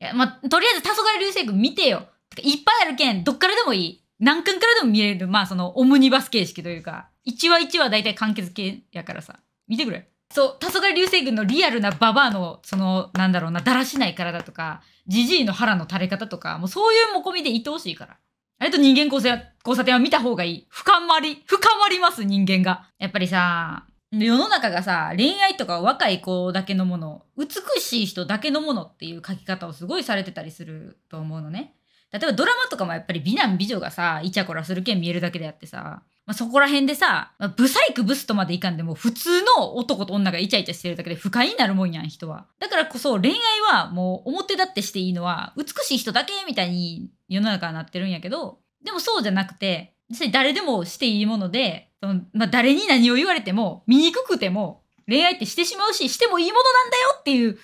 S1: いや、まあ、とりあえず黄昏流星群見てよ。いっぱいあるけん、どっからでもいい。何巻からでも見れる、まあそのオムニバス形式というか、1話1話大体完結系やからさ、見てくれ。そう、黄昏流星群のリアルなババアの、その、なんだろうな、だらしない体とか、ジジイの腹の垂れ方とか、もうそういうもこみで愛おしいから。あれと人間交差交差点は見た方がいい。深まり、深まります人間が。やっぱりさ、世の中がさ、恋愛とか若い子だけのもの、美しい人だけのものっていう書き方をすごいされてたりすると思うのね。例えばドラマとかもやっぱり美男美女がさ、イチャコラするけん見えるだけであってさ、まあ、そこら辺でさ、まあ、ブサイクブスとまでいかんでも普通の男と女がイチャイチャしてるだけで不快になるもんやん、人は。だからこそ恋愛はもう表立ってしていいのは美しい人だけみたいに世の中はなってるんやけど、でもそうじゃなくて、実際誰でもしていいもので、そのまあ、誰に何を言われても、醜くても、恋愛ってしてしまうし、してもいいものなんだよっていう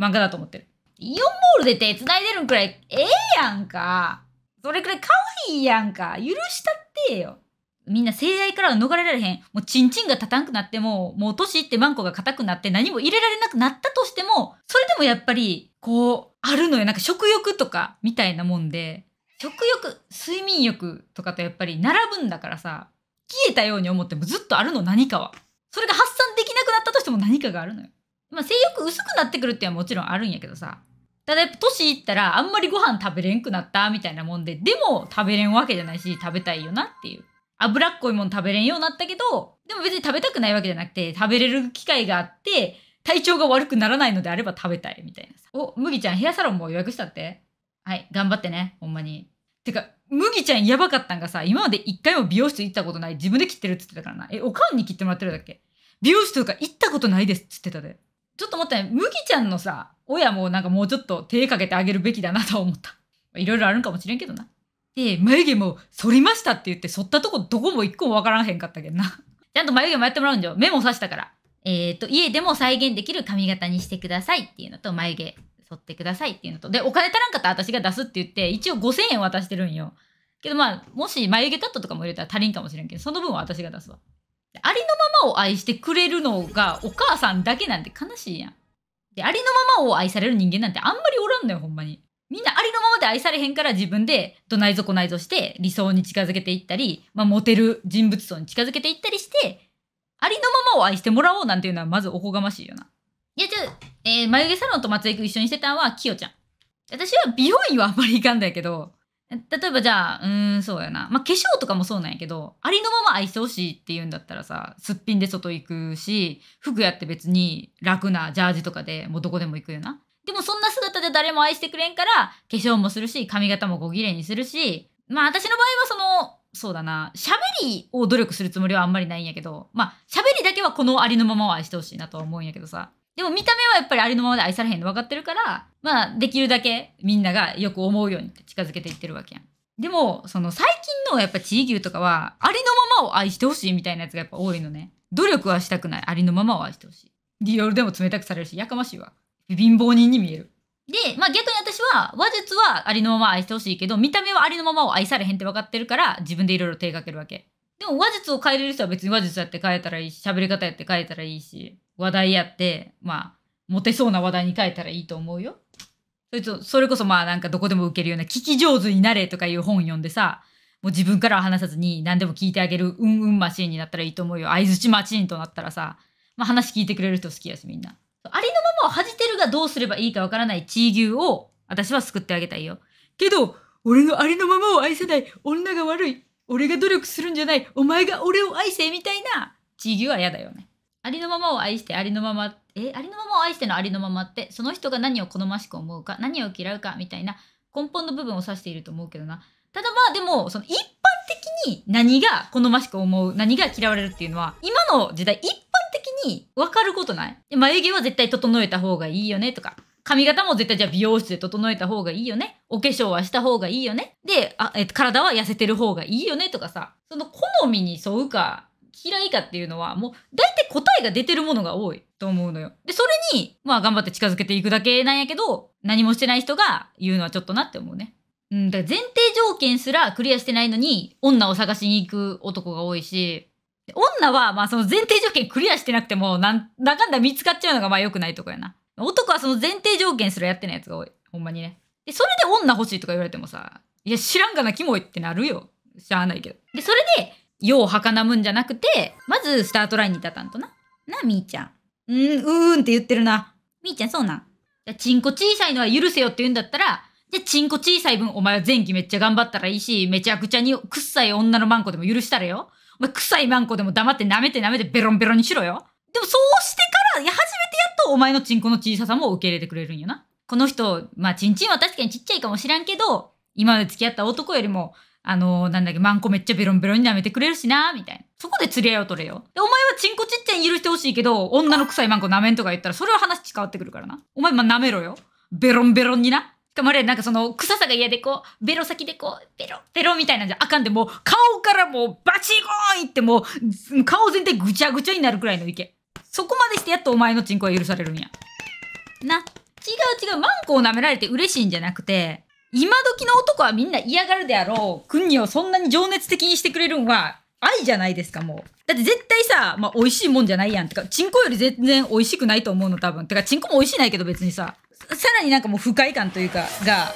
S1: 漫画だと思ってる。イオンモールで手繋いでるんくらい、ええやんか。それくらい可愛いやんか。許したってよ。みんな性愛からは逃れられへん。もうチンチンが立たんくなっても、もう年いってマンコが硬くなって何も入れられなくなったとしても、それでもやっぱり、こう、あるのよ。なんか食欲とか、みたいなもんで。食欲、睡眠欲とかとやっぱり並ぶんだからさ、消えたように思ってもずっとあるの何かは。それが発散できなくなったとしても何かがあるのよ。まあ性欲薄くなってくるっていうのはもちろんあるんやけどさ、ただ、年いったら、あんまりご飯食べれんくなった、みたいなもんで、でも食べれんわけじゃないし、食べたいよなっていう。脂っこいもん食べれんようになったけど、でも別に食べたくないわけじゃなくて、食べれる機会があって、体調が悪くならないのであれば食べたい、みたいなさ。お、麦ちゃんヘアサロンも予約したってはい、頑張ってね、ほんまに。てか、麦ちゃんやばかったんがさ、今まで一回も美容室行ったことない、自分で切ってるっつってたからな。え、おかんに切ってもらってるだっけ美容室とか行ったことないですっつってたで。ちょっと待って、ね、麦ちゃんのさ、親もなんかもうちょっと手かけてあげるべきだなと思った。いろいろあるんかもしれんけどな。で、眉毛も反りましたって言って、反ったとこどこも一個もわからんへんかったけどな。ちゃんと眉毛もやってもらうんじゃ。目も刺したから。えっ、ー、と、家でも再現できる髪型にしてくださいっていうのと、眉毛剃ってくださいっていうのと。で、お金足らんかったら私が出すって言って、一応5000円渡してるんよ。けどまあ、もし眉毛カットとかも入れたら足りんかもしれんけど、その分は私が出すわ。ありのままを愛してくれるのがお母さんだけなんて悲しいやん。で、ありのままを愛される人間なんてあんまりおらんのよ、ほんまに。みんなありのままで愛されへんから自分でどないぞこないぞして理想に近づけていったり、まあ、モテる人物像に近づけていったりして、ありのままを愛してもらおうなんていうのはまずおこがましいよな。いや、じゃあ、えー、眉毛サロンと松江君一緒にしてたんはきよちゃん。私は美容院はあんまり行かんだけど、例えばじゃあ、うーん、そうやな。まあ、化粧とかもそうなんやけど、ありのまま愛してほしいって言うんだったらさ、すっぴんで外行くし、服やって別に楽なジャージとかでもうどこでも行くよな。でもそんな姿で誰も愛してくれんから、化粧もするし、髪型もご綺麗にするし、まあ私の場合はその、そうだな、喋りを努力するつもりはあんまりないんやけど、まあ喋りだけはこのありのままを愛してほしいなとは思うんやけどさ。でも見た目はやっぱりありのままで愛されへんの分かってるから、まあ、できるだけみんながよく思うように近づけていってるわけやん。でも、その最近のやっぱ地位牛とかは、ありのままを愛してほしいみたいなやつがやっぱ多いのね。努力はしたくない。ありのままを愛してほしい。ディオールでも冷たくされるし、やかましいわ。貧乏人に見える。で、まあ逆に私は、話術はありのまま愛してほしいけど、見た目はありのままを愛されへんって分かってるから、自分でいろいろ手掛けるわけ。でも話術を変えれる人は別に話術やって変えたらいいし、喋り方やって変えたらいいし、話題やって、まあ、モテそうな話題に変えたらいいと思うよ。それと、それこそまあなんかどこでも受けるような聞き上手になれとかいう本読んでさ、もう自分から話さずに何でも聞いてあげるうんうんマシーンになったらいいと思うよ。相づちマシーンとなったらさ、まあ話聞いてくれる人好きやしみんな。ありのままを恥じてるがどうすればいいかわからない地牛を私は救ってあげたいよ。けど、俺のありのままを愛せない女が悪い。俺が努力するんじゃない。お前が俺を愛せみたいな地牛は嫌だよね。ありのままを愛してありのままえありのままを愛してのありのままってその人が何を好ましく思うか何を嫌うかみたいな根本の部分を指していると思うけどなただまあでもその一般的に何が好ましく思う何が嫌われるっていうのは今の時代一般的に分かることない眉毛は絶対整えた方がいいよねとか髪型も絶対じゃあ美容室で整えた方がいいよね。お化粧はした方がいいよね。で、あえ体は痩せてる方がいいよねとかさ、その好みに沿うか、嫌いかっていうのは、もう大体答えが出てるものが多いと思うのよ。で、それに、まあ頑張って近づけていくだけなんやけど、何もしてない人が言うのはちょっとなって思うね。うん、だから前提条件すらクリアしてないのに、女を探しに行く男が多いし、女は、まあその前提条件クリアしてなくても、なん、なかんだ見つかっちゃうのがまあ良くないとこやな。男はその前提条件すらやってないやつが多い。ほんまにね。で、それで女欲しいとか言われてもさ、いや、知らんがな、キモいってなるよ。しゃあないけど。で、それで、ようはかなむんじゃなくて、まずスタートラインに立たんとな。な、みーちゃん。うー、うーんって言ってるな。みーちゃんそうなん。じゃ、チンコ小さいのは許せよって言うんだったら、じゃ、チンコ小さい分、お前は前期めっちゃ頑張ったらいいし、めちゃくちゃに、くっさい女のマンコでも許したらよ。お前、臭いマンコでも黙って舐めて舐めてベロンベロンにしろよ。でも、そうしてから、や、初めてやっとお前のチンコの小ささも受け入れてくれるんよな。この人、まあ、チンチンは確かにちっちゃいかもしらんけど、今まで付き合った男よりも、あの、なんだっけ、マンコめっちゃベロンベロンに舐めてくれるしな、みたいな。そこで釣り合いを取れよ。で、お前はチンコちっちゃいに許してほしいけど、女の臭いマンコ舐めんとか言ったら、それは話変わってくるからな。お前、まあ、舐めろよ。ベロンベロンにな。しかもあれ、なんかその、臭さが嫌でこう、ベロ先でこう、ベロ、ベロみたいなんじゃあかんで、もう、顔からもう、バチゴーンいってもう、顔全体ぐちゃぐちゃになるくらいの池。そこまでしてやっとお前のチンコは許されるんや。な。違う違う、マンコを舐められて嬉しいんじゃなくて、今時の男はみんな嫌がるであろう、にをそんなに情熱的にしてくれるんは、愛じゃないですか、もう。だって絶対さ、まあ、美味しいもんじゃないやん。てか、チンコより全然美味しくないと思うの、多分。てか、チンコも美味しいないけど別にさ、さらになんかもう不快感というか、が、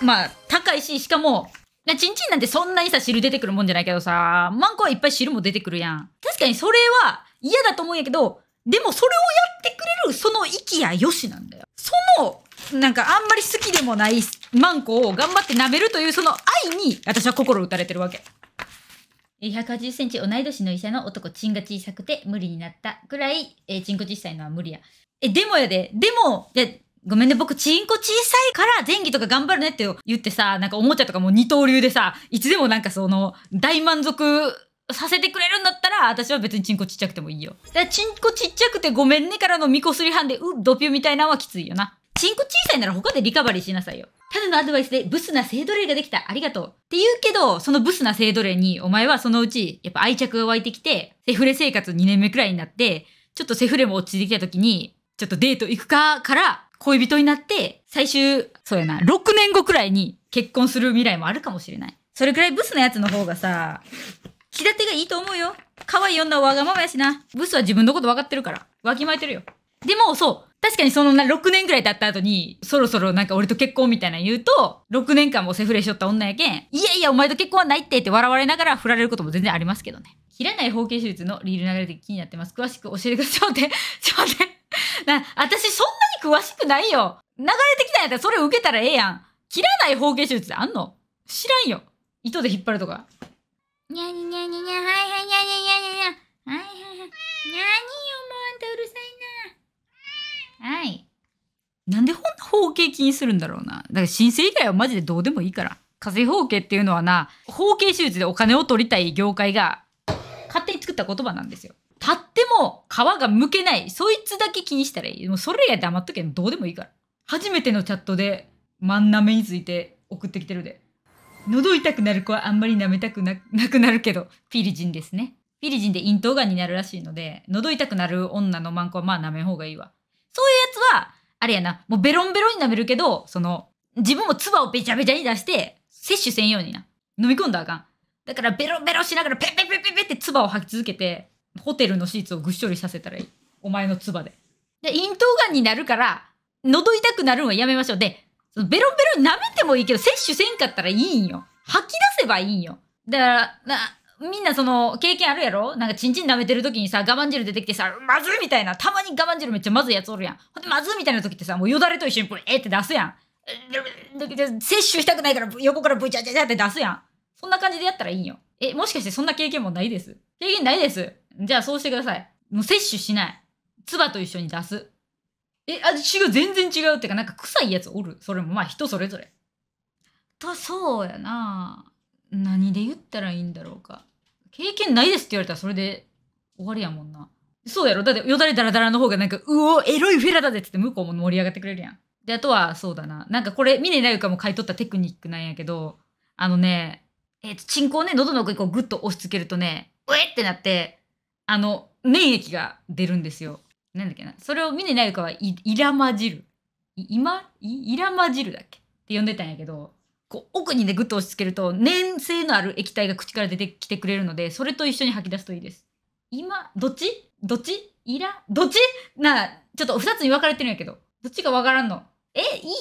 S1: まあ、高いし、しかも、なチンチンなんてそんなにさ、汁出てくるもんじゃないけどさ、マンコはいっぱい汁も出てくるやん。確かにそれは嫌だと思うんやけど、でもそれをやってくれる、その息やよしなんだよ。その、なんかあんまり好きでもないマンコを頑張って舐めるというその愛に私は心打たれてるわけ。180センチ同い年の医者の男、チンが小さくて無理になったくらい、えー、チンコ小さいのは無理や。え、でもやで、でも、いや、ごめんね、僕、チンコ小さいから前儀とか頑張るねって言ってさ、なんかおもちゃとかも二刀流でさ、いつでもなんかその、大満足させてくれるんだったら、私は別にチンコちっちゃくてもいいよ。だから、チンコちっちゃくてごめんねからのみこすり班で、う、ドピュみたいなのはきついよな。チンコ小さいなら他でリカバリーしなさいよ。ただのアドバイスでブスな性奴隷ができた。ありがとう。って言うけど、そのブスな性奴隷に、お前はそのうち、やっぱ愛着が湧いてきて、セフレ生活2年目くらいになって、ちょっとセフレも落ちてきた時に、ちょっとデート行くかから恋人になって、最終、そうやな、6年後くらいに結婚する未来もあるかもしれない。それくらいブスなやつの方がさ、気立てがいいと思うよ。可愛い女はわがままやしな。ブスは自分のこと分かってるから。わきまえてるよ。でも、そう。確かにそのな6年ぐらい経った後に、そろそろなんか俺と結婚みたいなの言うと、6年間もセフレしとった女やけん、いやいやお前と結婚はないってって笑われながら振られることも全然ありますけどね。切らない包茎手術のリール流れで気になってます。詳しく教えてください。ちょっと待って、ちょっと待って。な、私そんなに詳しくないよ。流れてきたんやったらそれを受けたらええやん。切らない包茎手術あんの知らんよ。糸で引っ張るとか。にゃににゃににゃ、はいはいにゃにゃにゃにゃ。はいはいはい。なによ、もうあんたうるさいな。はい。なんでほんな方形気にするんだろうな。だから申請以外はマジでどうでもいいから。課税方形っていうのはな、方形手術でお金を取りたい業界が勝手に作った言葉なんですよ。立っても皮が剥けない。そいつだけ気にしたらいい。もうそれ以外黙っとけどうでもいいから。初めてのチャットで真ん中について送ってきてるで。喉痛くなる子はあんまり舐めたくなくなるけど、フィリジンですね。フィリジンで咽頭がんになるらしいので、喉痛くなる女のマンコはまあ舐めん方がいいわ。そういうやつは、あれやな、もうベロンベロンに舐めるけど、その、自分も唾をべちゃべちゃに出して、摂取せんようにな。飲み込んだらあかん。だからベロベロしながらペペペペペって唾を吐き続けて、ホテルのシーツをぐっしょりさせたらいい。お前の唾で。で、咽頭がんになるから、喉痛くなるのはやめましょう。で、そのベロベロに舐めてもいいけど、摂取せんかったらいいんよ。吐き出せばいいんよ。だから、な、みんなその経験あるやろなんかチンチン舐めてる時にさ我慢汁出てきてさまずいみたいなたまに我慢汁めっちゃまずいやつおるやんほんでまずいみたいな時ってさもうよだれと一緒にこれ、ーって出すやん摂取したくないから横からブチャチャチャって出すやんそんな感じでやったらいいんよえもしかしてそんな経験もないです経験ないですじゃあそうしてくださいもう摂取しない唾と一緒に出すえあ違う全然違うってかなんか臭いやつおるそれもまあ人それぞれとそうやな何で言ったらいいんだろうか経験ないですって言われたらそれで終わりやもんな。そうやろだってよだれだらだらの方がなんか、うお、エロいフェラだぜってって向こうも盛り上がってくれるやん。で、あとは、そうだな。なんかこれ、ミネラユカも買い取ったテクニックなんやけど、あのね、えっ、ー、と、チンコをね、喉の奥にこうグッと押し付けるとね、うえってなって、あの、粘液が出るんですよ。なんだっけな。それをミネラユカはい、いらまる。い、今い、いらまるだっけって呼んでたんやけど、こう奥にねグッと押し付けると粘性のある液体が口から出てきてくれるのでそれと一緒に吐き出すといいです今どっちどっちいらどっちなちょっと2つに分かれてるんやけどどっちか分からんのえいい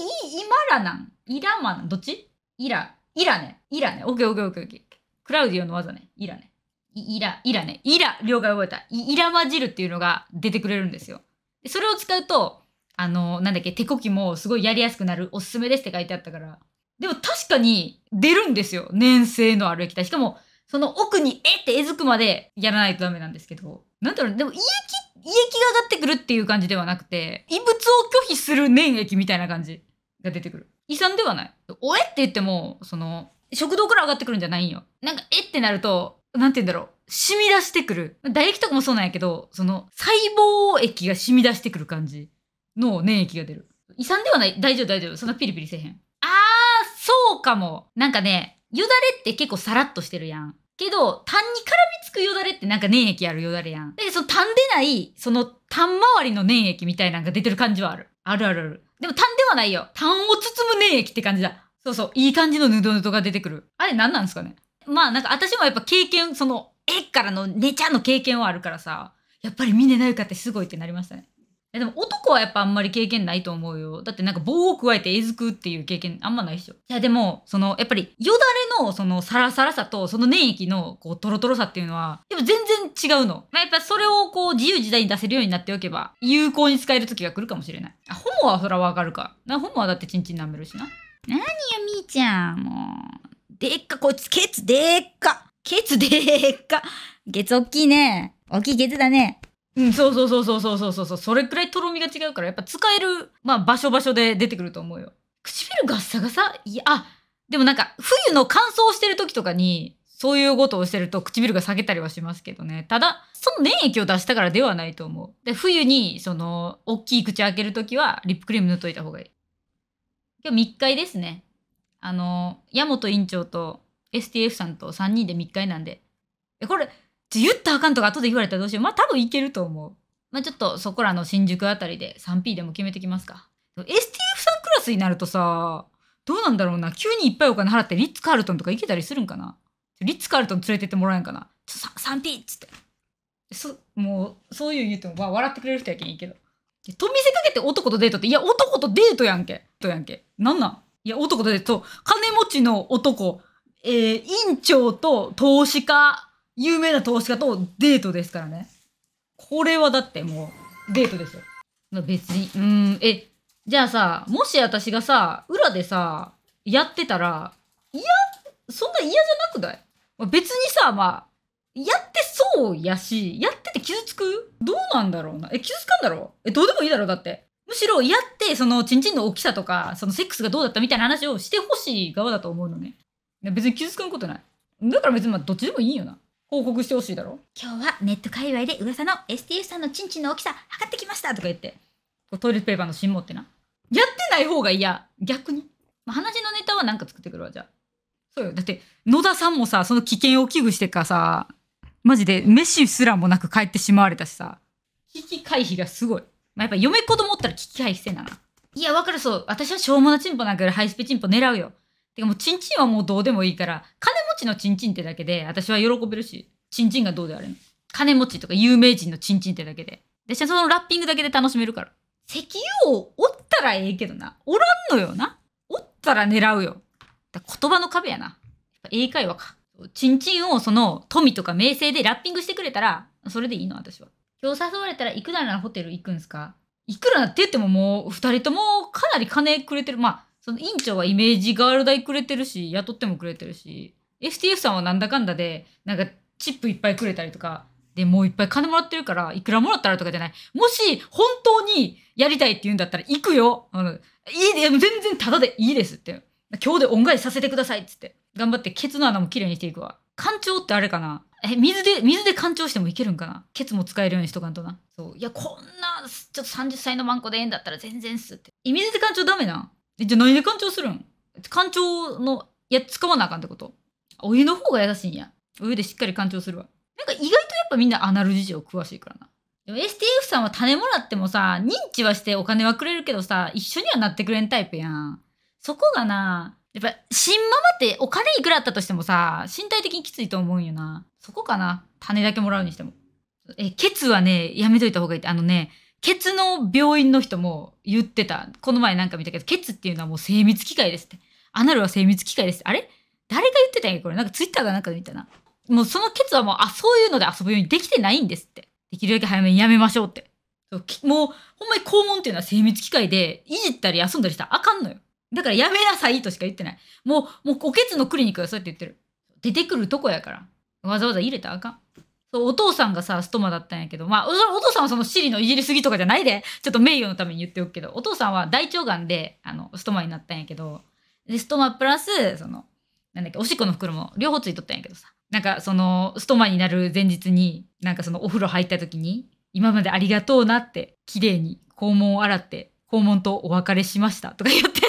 S1: 今らなんいらまなんどっちいらいらねいらねオッケーオッケーオッケーオッケークラウディオの技ねいらねいらいらねいら了解覚えたいらまるっていうのが出てくれるんですよそれを使うとあのなんだっけ手こきもすごいやりやすくなるおすすめですって書いてあったからでも確かに出るんですよ。粘性のある液体。しかも、その奥にえってえずくまでやらないとダメなんですけど。なんだろう、でも胃液、胃液が上がってくるっていう感じではなくて、異物を拒否する粘液みたいな感じが出てくる。胃酸ではない。おえって言っても、その、食道から上がってくるんじゃないんよ。なんか、えってなると、なんて言うんだろう。染み出してくる。唾液とかもそうなんやけど、その、細胞液が染み出してくる感じの粘液が出る。胃酸ではない。大丈夫、大丈夫。そんなピリピリせえへん。あーそうかも。なんかね、よだれって結構サラッとしてるやん。けど、痰に絡みつくよだれってなんか粘液あるよだれやん。で、その痰でない、その痰周りの粘液みたいなんが出てる感じはある。あるあるある。でも痰ではないよ。痰を包む粘液って感じだ。そうそう、いい感じのヌドヌドが出てくる。あれ何なんですかねまあなんか私もやっぱ経験、その、えからのねちゃの経験はあるからさ、やっぱり見ねないかってすごいってなりましたね。えでも男はやっぱあんまり経験ないと思うよ。だってなんか棒を加えてえずくっていう経験あんまないでしょ。いやでも、そのやっぱりよだれのそのサラサラさとその粘液のこうトロトロさっていうのは、やっぱ全然違うの。まあ、やっぱそれをこう自由自在に出せるようになっておけば、有効に使える時が来るかもしれない。あ、ホモはそらわかるか。なホモはだってチンチン舐めるしな。なによみーちゃん、もう。でっか、こいつケツでっか。ケツでっか。ケツおっきいね。おっきいケツだね。うん、そうそうそうそうそうそうそう。それくらいとろみが違うから、やっぱ使える、まあ場所場所で出てくると思うよ。唇ガッサガサいや、あ、でもなんか冬の乾燥してる時とかに、そういうことをしてると唇が下げたりはしますけどね。ただ、その粘液を出したからではないと思う。で、冬に、その、大きい口開けるきは、リップクリーム塗っといた方がいい。今日3会ですね。あの、山本院長と STF さんと3人で3会なんで。え、これ、って言ったらあかんとか後で言われたらどうしよう。まあ多分いけると思う。まあちょっとそこらの新宿あたりで 3P でも決めてきますか。STF さんクラスになるとさ、どうなんだろうな。急にいっぱいお金払ってリッツ・カールトンとか行けたりするんかな。リッツ・カールトン連れてってもらえんかな。ちょ、3P! っつって。そ、もう、そういう言うても、まあ、笑ってくれる人やけんいいけど。と見せかけて男とデートって、いや、男とデートやんけ。とやんけ。なんなんいや、男とデート。金持ちの男、えー、院長と投資家有名な投資家とデートですからね。これはだってもう、デートですよ。別に、うん、え、じゃあさ、もし私がさ、裏でさ、やってたら、いや、そんな嫌じゃなくない、別にさ、まあ、やってそうやし、やってて傷つくどうなんだろうな。え、傷つかんだろうえ、どうでもいいだろうだって。むしろやって、その、ちんちんの大きさとか、そのセックスがどうだったみたいな話をしてほしい側だと思うのね。別に傷つくことない。だから別にまあ、どっちでもいいよな。報告してほしいだろ今日はネット界隈で噂の STF さんのチンチンの大きさ測ってきましたとか言ってトイレットペーパーの芯持ってなやってない方が嫌逆に、まあ、話のネタは何か作ってくるわじゃあそうよだって野田さんもさその危険を危惧してかさマジで飯すらもなく帰ってしまわれたしさ危機回避がすごい、まあ、やっぱ嫁子供思ったら危機回避せなないやわかるそう私はしょうもなチンポなんかよりハイスペチンポ狙うよてかもうチンチンはもうどうでもいいから、金持ちのチンチンってだけで、私は喜べるし、チンチンがどうであれの。金持ちとか有名人のチンチンってだけで。私はそのラッピングだけで楽しめるから。石油王おったらええけどな。おらんのよな。おったら狙うよ。だ言葉の壁やな。やっぱ英会話か。チンチンをその富とか名声でラッピングしてくれたら、それでいいの、私は。今日誘われたらいくらならホテル行くんすかいくらなって言ってももう二人ともかなり金くれてる。まあ、その院長はイメージガール代くれてるし、雇ってもくれてるし、FTF さんはなんだかんだで、なんかチップいっぱいくれたりとか、でもういっぱい金もらってるから、いくらもらったらとかじゃない。もし、本当にやりたいって言うんだったら、行くよあの、いいで、全然タダでいいですって。今日で恩返しさせてくださいっつって。頑張って、ケツの穴もきれいにしていくわ。干潮ってあれかなえ、水で、水で干潮してもいけるんかなケツも使えるようにしとかんとな。そう。いや、こんな、ちょっと30歳のマンコでええんだったら全然っすって。え、水で干潮ダメなんえ、じゃあ何で干潮するん干潮の、いや、使わなあかんってことお湯の方が優しいんや。お湯でしっかり干潮するわ。なんか意外とやっぱみんなアナル事情詳しいからな。でも STF さんは種もらってもさ、認知はしてお金はくれるけどさ、一緒にはなってくれんタイプやん。そこがな、やっぱ新ママってお金いくらあったとしてもさ、身体的にきついと思うんよな。そこかな。種だけもらうにしても。え、ケツはね、やめといた方がいいって。あのね、ケツの病院の人も言ってた。この前なんか見たけど、ケツっていうのはもう精密機械ですって。アナルは精密機械ですって。あれ誰が言ってたんやこれ。なんかツイッターがなんか見たな。もうそのケツはもう、あ、そういうので遊ぶようにできてないんですって。できるだけ早めにやめましょうって。もう、ほんまに肛門っていうのは精密機械で、いじったり遊んだりしたらあかんのよ。だからやめなさいとしか言ってない。もう、もうおケツのクリニックはそうやって言ってる。出てくるとこやから。わざわざ入れたらあかん。そうお父さんがさストマだったんやけどまあお父さんはそのシリのいじりすぎとかじゃないでちょっと名誉のために言っておくけどお父さんは大腸がんであのストマになったんやけどでストマプラスそのなんだっけおしっこの袋も両方ついとったんやけどさなんかそのストマになる前日になんかそのお風呂入った時に今までありがとうなって綺麗に肛門を洗って肛門とお別れしましたとか言って その気持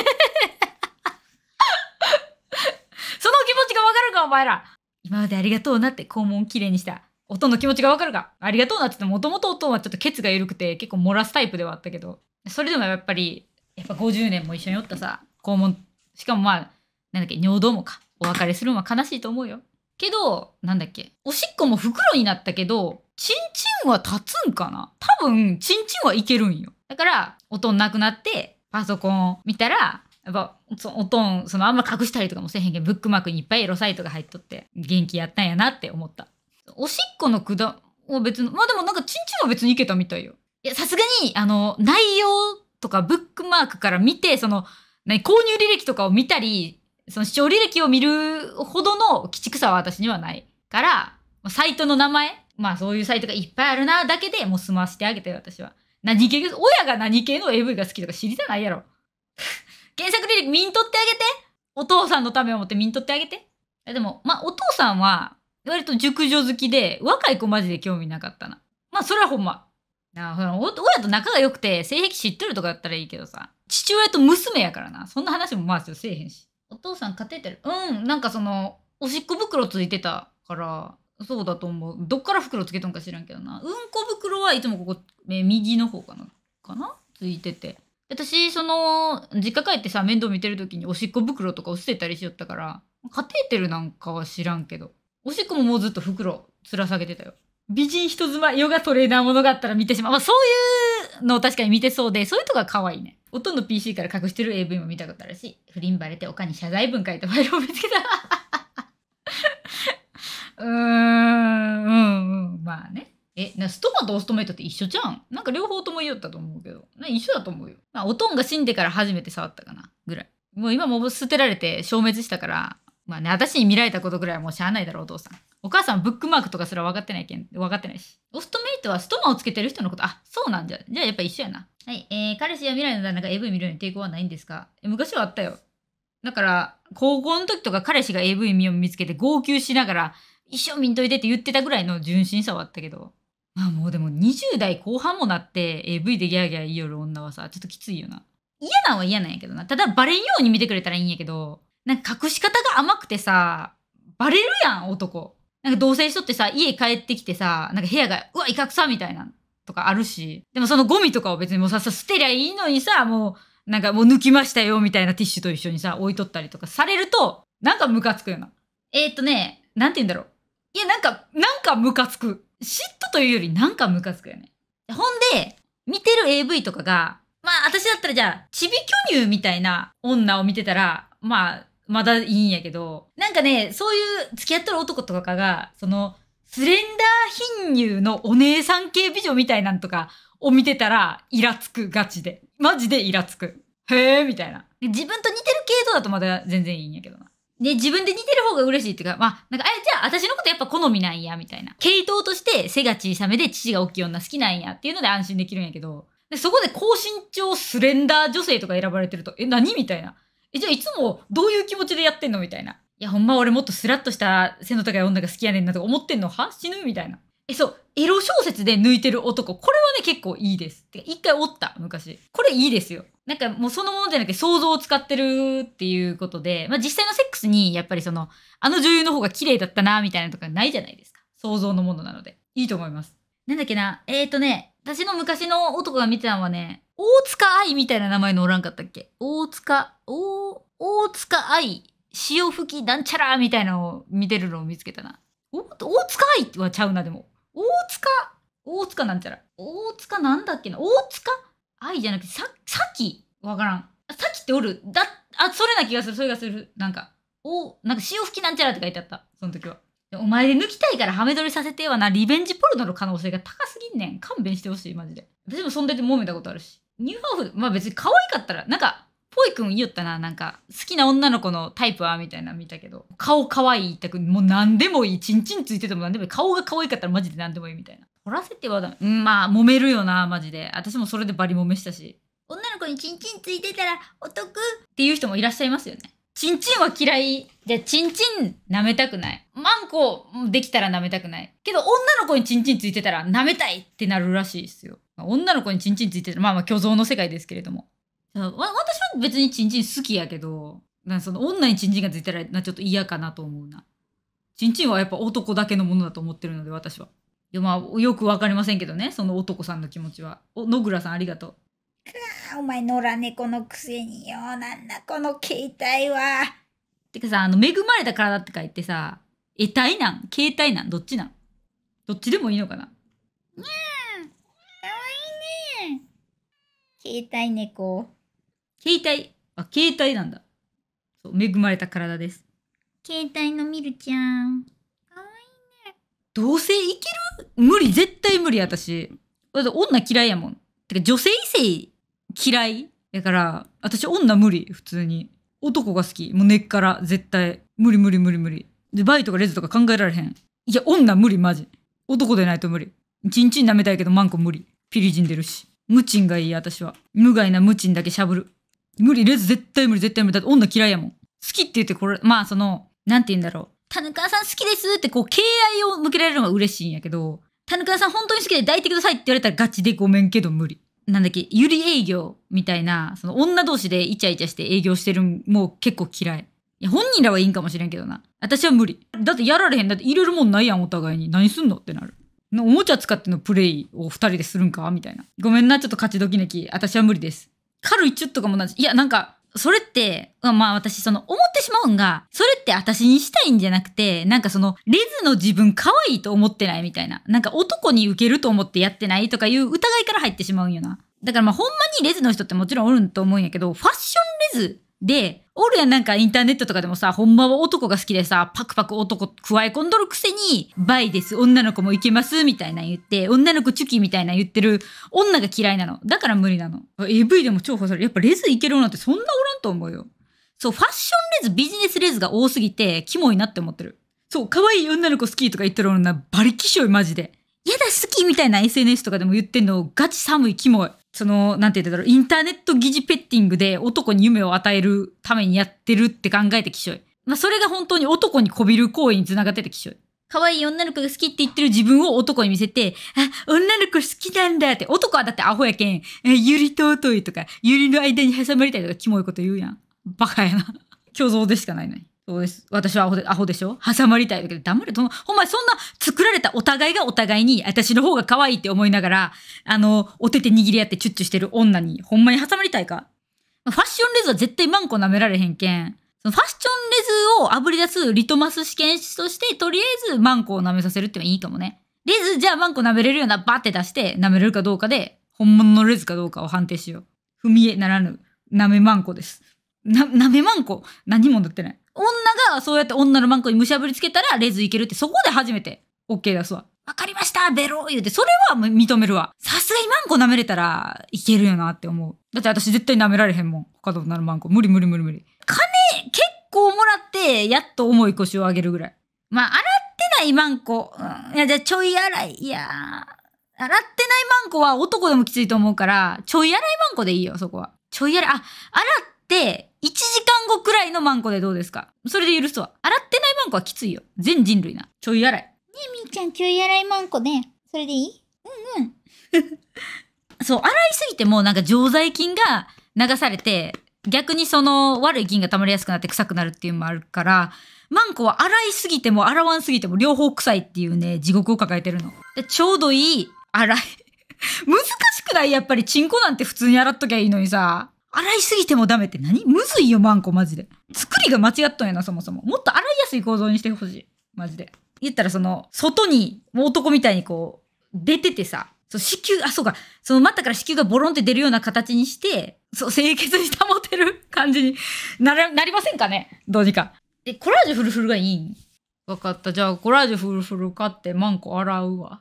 S1: ちがわかるかお前ら今までありがとうなって肛門をきれいにした音の気持ちがわかるかありがとうなって言ってもともと音はちょっとケツが緩くて結構漏らすタイプではあったけどそれでもやっぱりやっぱ50年も一緒におったさ肛門しかもまあなんだっけ尿道もかお別れするのは悲しいと思うよけどなんだっけおしっこも袋になったけどチンチンは立つんかな多分チンチンはいけるんよだから音なくなってパソコン見たらやっぱ、音、そのあんま隠したりとかもせへんけど、ブックマークにいっぱいエロサイトが入っとって、元気やったんやなって思った。おしっこのくだは別の、まあでもなんかちんちんは別にいけたみたいよ。いや、さすがに、あの、内容とかブックマークから見て、その、何、購入履歴とかを見たり、その視聴履歴を見るほどの鬼畜さは私にはないから、サイトの名前、まあそういうサイトがいっぱいあるなだけでもう済ませてあげて私は。何系、親が何系の AV が好きとか知りたないやろ。原 作履歴見んとってあげてお父さんのためを思って見んとってあげて。でも、まあお父さんは、割と熟女好きで、若い子マジで興味なかったな。まあ、それはほんま。なあ、ほら、親と仲が良くて、性癖知ってるとかだったらいいけどさ、父親と娘やからな。そんな話もまあ、せえへんし。お父さんカテーテルうん、なんかその、おしっこ袋ついてたから、そうだと思う。どっから袋つけとんか知らんけどな。うんこ袋はいつもここ、え右の方かなかなついてて。私、その、実家帰ってさ、面倒見てる時におしっこ袋とかを捨てたりしよったから、カテーテルなんかは知らんけど。おしっこももうずっと袋、つら下げてたよ。美人人妻、ヨガトレーナーものがあったら見てしまう。まあ、そういうのを確かに見てそうで、そういうとこが可愛いね。とんの PC から隠してる AV も見たことあるし、不倫バレて丘に謝罪文書いたファイルを見つけた。うーん、うんうん、まあね。え、なストマとオストメイトって一緒じゃんなんか両方とも言おったと思うけど。な一緒だと思うよ。まあ、おとんが死んでから初めて触ったかなぐらい。もう今も捨てられて消滅したから、まあね、私に見られたことぐらいはもうしゃあないだろう、お父さん。お母さんブックマークとかすら分かってないけん、分かってないし。オストメイトはストマをつけてる人のこと、あ、そうなんじゃ。じゃあやっぱ一緒やな。はい、えー、彼氏や未来の旦那が AV 見るのに抵抗はないんですか昔はあったよ。だから、高校の時とか彼氏が AV 見を見つけて号泣しながら、一生見んといてって言ってたぐらいの純真さはあったけど。まあもうでも20代後半もなって AV でギャーギャー言いよる女はさ、ちょっときついよな。嫌なんは嫌なんやけどな。ただバレんように見てくれたらいいんやけど、なんか隠し方が甘くてさ、バレるやん、男。なんか同棲しとってさ、家帰ってきてさ、なんか部屋が、うわ、威嚇さみたいな、とかあるし。でもそのゴミとかを別にもうさ、捨てりゃいいのにさ、もう、なんかもう抜きましたよ、みたいなティッシュと一緒にさ、置いとったりとかされると、なんかムカつくよな。えー、っとね、なんて言うんだろう。いや、なんか、なんかムカつく。嫉妬というよりなんかムカつくよね。ほんで、見てる AV とかが、まあ私だったらじゃあ、ちび巨乳みたいな女を見てたら、まあ、まだいいんやけど、なんかね、そういう付き合っとる男とかが、その、スレンダー貧乳のお姉さん系美女みたいなんとかを見てたら、イラつくガチで。マジでイラつく。へえ、みたいな。自分と似てる系統だとまだ全然いいんやけどな。で、自分で似てる方が嬉しいっていうか、まあ、なんか、れ、じゃあ私のことやっぱ好みなんや、みたいな。系統として背が小さめで父が大きい女好きなんやっていうので安心できるんやけど、でそこで高身長スレンダー女性とか選ばれてると、え、何みたいな。え、じゃあいつもどういう気持ちでやってんのみたいな。いや、ほんま俺もっとスラッとした背の高い女が好きやねんなとか思ってんのは死ぬみたいな。え、そう。エロ小説で抜いてる男。これはね、結構いいです。てか、一回おった、昔。これいいですよ。なんかもうそのものじゃなくて想像を使ってるっていうことで、まあ実際のセックスに、やっぱりその、あの女優の方が綺麗だったな、みたいなとかないじゃないですか。想像のものなので。いいと思います。なんだっけな、えっ、ー、とね、私の昔の男が見てたのはね、大塚愛みたいな名前のおらんかったっけ大塚、お大塚愛、潮吹きなんちゃらみたいなのを見てるのを見つけたな。大塚愛はちゃうな、でも。大塚、大塚なんちゃら。大塚なんだっけな大塚愛じゃなくて、さ、さきわからん。さきっておるだ、あ、それな気がする、それがする。なんか、お、なんか潮吹きなんちゃらって書いてあった。その時は。お前で抜きたいからハメ撮りさせてはな、リベンジポルノの可能性が高すぎんねん。勘弁してほしい、マジで。私もそんだて揉めたことあるし。ニューハーフ、まあ別に可愛かったら、なんか、ぽいくん言ったな、なんか、好きな女の子のタイプはみたいな見たけど、顔可愛いってくもう何でもいい。チンチンついてても何でもいい。顔が可愛かったらマジで何でもいいみたいな。撮らせてはだ、うん、まあ、揉めるよな、マジで。私もそれでバリ揉めしたし。女の子にチンチンついてたらお得っていう人もいらっしゃいますよね。チンチンは嫌い。じゃあ、チンチン舐めたくない。マンコできたら舐めたくない。けど、女の子にチンチンついてたら舐めたいってなるらしいですよ。女の子にチンチンついてたら、まあまあ虚像の世界ですけれども。私は別にチンチン好きやけど、なその女にチンチンがついたらなちょっと嫌かなと思うな。チンチンはやっぱ男だけのものだと思ってるので、私は。いや、まあ、よくわかりませんけどね、その男さんの気持ちは。お、野倉さんありがとう。かお前野良猫のくせによなんだこの携帯は。てかさあの恵まれた体って書いてさ得体なん携帯なんどっちなんどっちでもいいのかなにゃーかわいいね携帯猫。携帯あ携帯なんだそう恵まれた体です携帯のミルちゃんかわいいねうせいける無理絶対無理私だって女嫌いやもんてか女性異性嫌いやから私女無理普通に男が好きもう根っから絶対無理無理無理無理でバイとかレズとか考えられへんいや女無理マジ男でないと無理チンチン舐めたいけどマンコ無理ピリジン出るし無賃がいい私は無害な無賃だけしゃぶる無理レズ絶対無理絶対無理だって女嫌いやもん好きって言ってこれまあそのなんて言うんだろう田中さん好きですってこう敬愛を向けられるのが嬉しいんやけど田中さん本当に好きで抱いてくださいって言われたらガチでごめんけど無理なんだっけ、ゆり営業みたいな、その女同士でイチャイチャして営業してるもう結構嫌い。いや、本人らはいいんかもしれんけどな。私は無理。だってやられへん。だって入れるもんないやん、お互いに。何すんのってなる。おもちゃ使ってのプレイを二人でするんかみたいな。ごめんな、ちょっと勝ちどきねき。私は無理です。軽いチュッとかもなんいや、なんか、それって、まあ私その思ってしまうんが、それって私にしたいんじゃなくて、なんかその、レズの自分可愛いと思ってないみたいな。なんか男に受けると思ってやってないとかいう疑いから入ってしまうんよな。だからまあほんまにレズの人ってもちろんおるんと思うんやけど、ファッションレズで、おるやんなんかインターネットとかでもさ、ほんまは男が好きでさ、パクパク男加え込んどるくせに、バイです、女の子もいけます、みたいな言って、女の子チュキみたいな言ってる女が嫌いなの。だから無理なの。AV でも重宝される。やっぱレズいける女ってそんなおらんと思うよ。そう、ファッションレズ、ビジネスレズが多すぎて、キモいなって思ってる。そう、可愛い女の子好きとか言ってる女、バリキショイマジで。やだ好きみたいな SNS とかでも言ってんの、ガチ寒いキモい。その、なんて言うんだろう、インターネット疑似ペッティングで男に夢を与えるためにやってるって考えてきしょい。まあ、それが本当に男にこびる行為につながっててきしょい。可愛い女の子が好きって言ってる自分を男に見せて、あ、女の子好きなんだって、男はだってアホやけん、え、ゆりとうといとか、ゆりの間に挟まりたいとか、キモいこと言うやん。バカやな。虚像でしかないの、ね、に。そうです。私はアホで、アホでしょ挟まりたいだけど、黙れ。その、ほんまにそんな作られたお互いがお互いに、私の方が可愛いって思いながら、あの、お手手握り合ってチュッチュしてる女に、ほんまに挟まりたいかファッションレズは絶対マンコ舐められへんけん。そのファッションレズをあぶり出すリトマス試験紙として、とりあえずマンコを舐めさせるってのはいいかもね。レズ、じゃあマンコ舐めれるようなバって出して、舐めれるかどうかで、本物のレズかどうかを判定しよう。踏み絵ならぬ、舐めマンコです。な、舐めマンコ何もなってない。女がそうやって女のマンコにむしゃぶりつけたらレズいけるってそこで初めて OK 出すわ。わかりましたベロー言うて、それは認めるわ。さすがにマンコ舐めれたらいけるよなって思う。だって私絶対舐められへんもん。他の女のマンコ。無理無理無理無理。金結構もらってやっと重い腰を上げるぐらい。まあ洗ってないマンコ。うん、いやじゃあちょい洗い。いや洗ってないマンコは男でもきついと思うから、ちょい洗いマンコでいいよ、そこは。ちょい洗い。あ、洗っ、1時間後くらいのマンコでどうですかそれで許すわ。洗ってないマンコはきついよ。全人類な。ちょい洗い。ねえ、みーちゃん、ちょい洗いマンコね。それでいいうんうん。そう、洗いすぎてもなんか常在菌が流されて、逆にその悪い菌が溜まりやすくなって臭くなるっていうのもあるから、マンコは洗いすぎても洗わんすぎても両方臭いっていうね、地獄を抱えてるの。でちょうどいい洗い。難しくないやっぱりチンコなんて普通に洗っときゃいいのにさ。洗いすぎてもダメって何むずいよ、マンコ、マジで。作りが間違っとんやな、そもそも。もっと洗いやすい構造にしてほしい。マジで。言ったら、その、外に、男みたいにこう、出ててさ、そう、子宮、あ、そうか、その待ったから子宮がボロンって出るような形にして、そう、清潔に保てる感じに なら、なりませんかねどうにか。え、コラージュフルフルがいいんわかった。じゃあ、コラージュフルフル買って、マンコ洗うわ。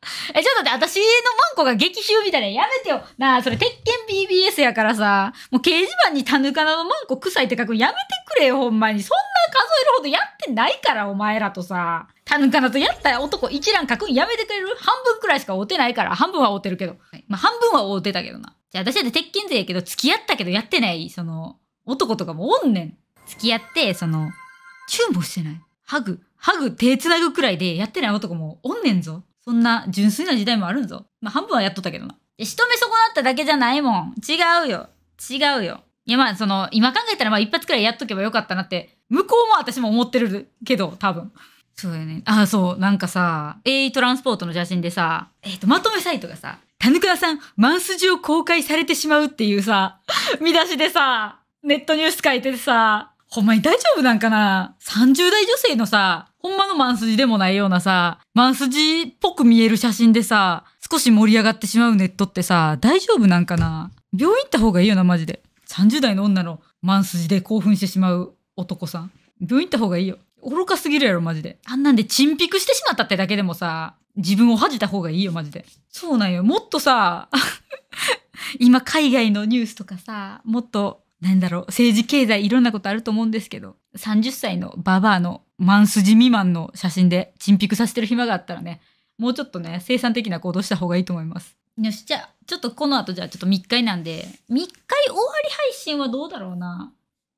S1: え、ちょっと待って、私のマンコが激臭みたいなやめてよ。なあ、それ、鉄拳 BBS やからさ、もう掲示板にタヌカナのマンコ臭いって書くやめてくれよ、ほんまに。そんな数えるほどやってないから、お前らとさ。タヌカナとやった男一覧書くんやめてくれる半分くらいしか追ってないから、半分は追ってるけど。まあ、半分は追ってたけどな。じゃあ、私だって鉄拳勢やけど、付き合ったけどやってない、その、男とかもおんねん。付き合って、その、チューもしてない。ハグ、ハグ手繋ぐくらいでやってない男もおんねんぞ。そんな純粋な時代もあるんぞ。まあ、半分はやっとったけどな。一目損なっただけじゃないもん。違うよ。違うよ。いやまあその今考えたらまあ一発くらいやっとけばよかったなって向こうも私も思ってるけど多分そうだよねああそうなんかさ A トランスポートの写真でさ、えー、とまとめサイトがさ「田中さんマンスジを公開されてしまう」っていうさ 見出しでさネットニュース書いててさほんまに大丈夫なんかな ?30 代女性のさほんまのマンスジでもないようなさ、マンスジっぽく見える写真でさ、少し盛り上がってしまうネットってさ、大丈夫なんかな病院行った方がいいよな、マジで。30代の女のマンスジで興奮してしまう男さん。病院行った方がいいよ。愚かすぎるやろ、マジで。あんなんでチンピクしてしまったってだけでもさ、自分を恥じた方がいいよ、マジで。そうなんよ。もっとさ、今海外のニュースとかさ、もっと、なんだろう、政治経済いろんなことあると思うんですけど、30歳のババアのマンス未満の写真でチンピクさせてる暇があったらね、もうちょっとね、生産的な行動した方がいいと思います。よし、じゃあ、ちょっとこの後じゃあちょっと密会なんで、3回終わり配信はどうだろうな。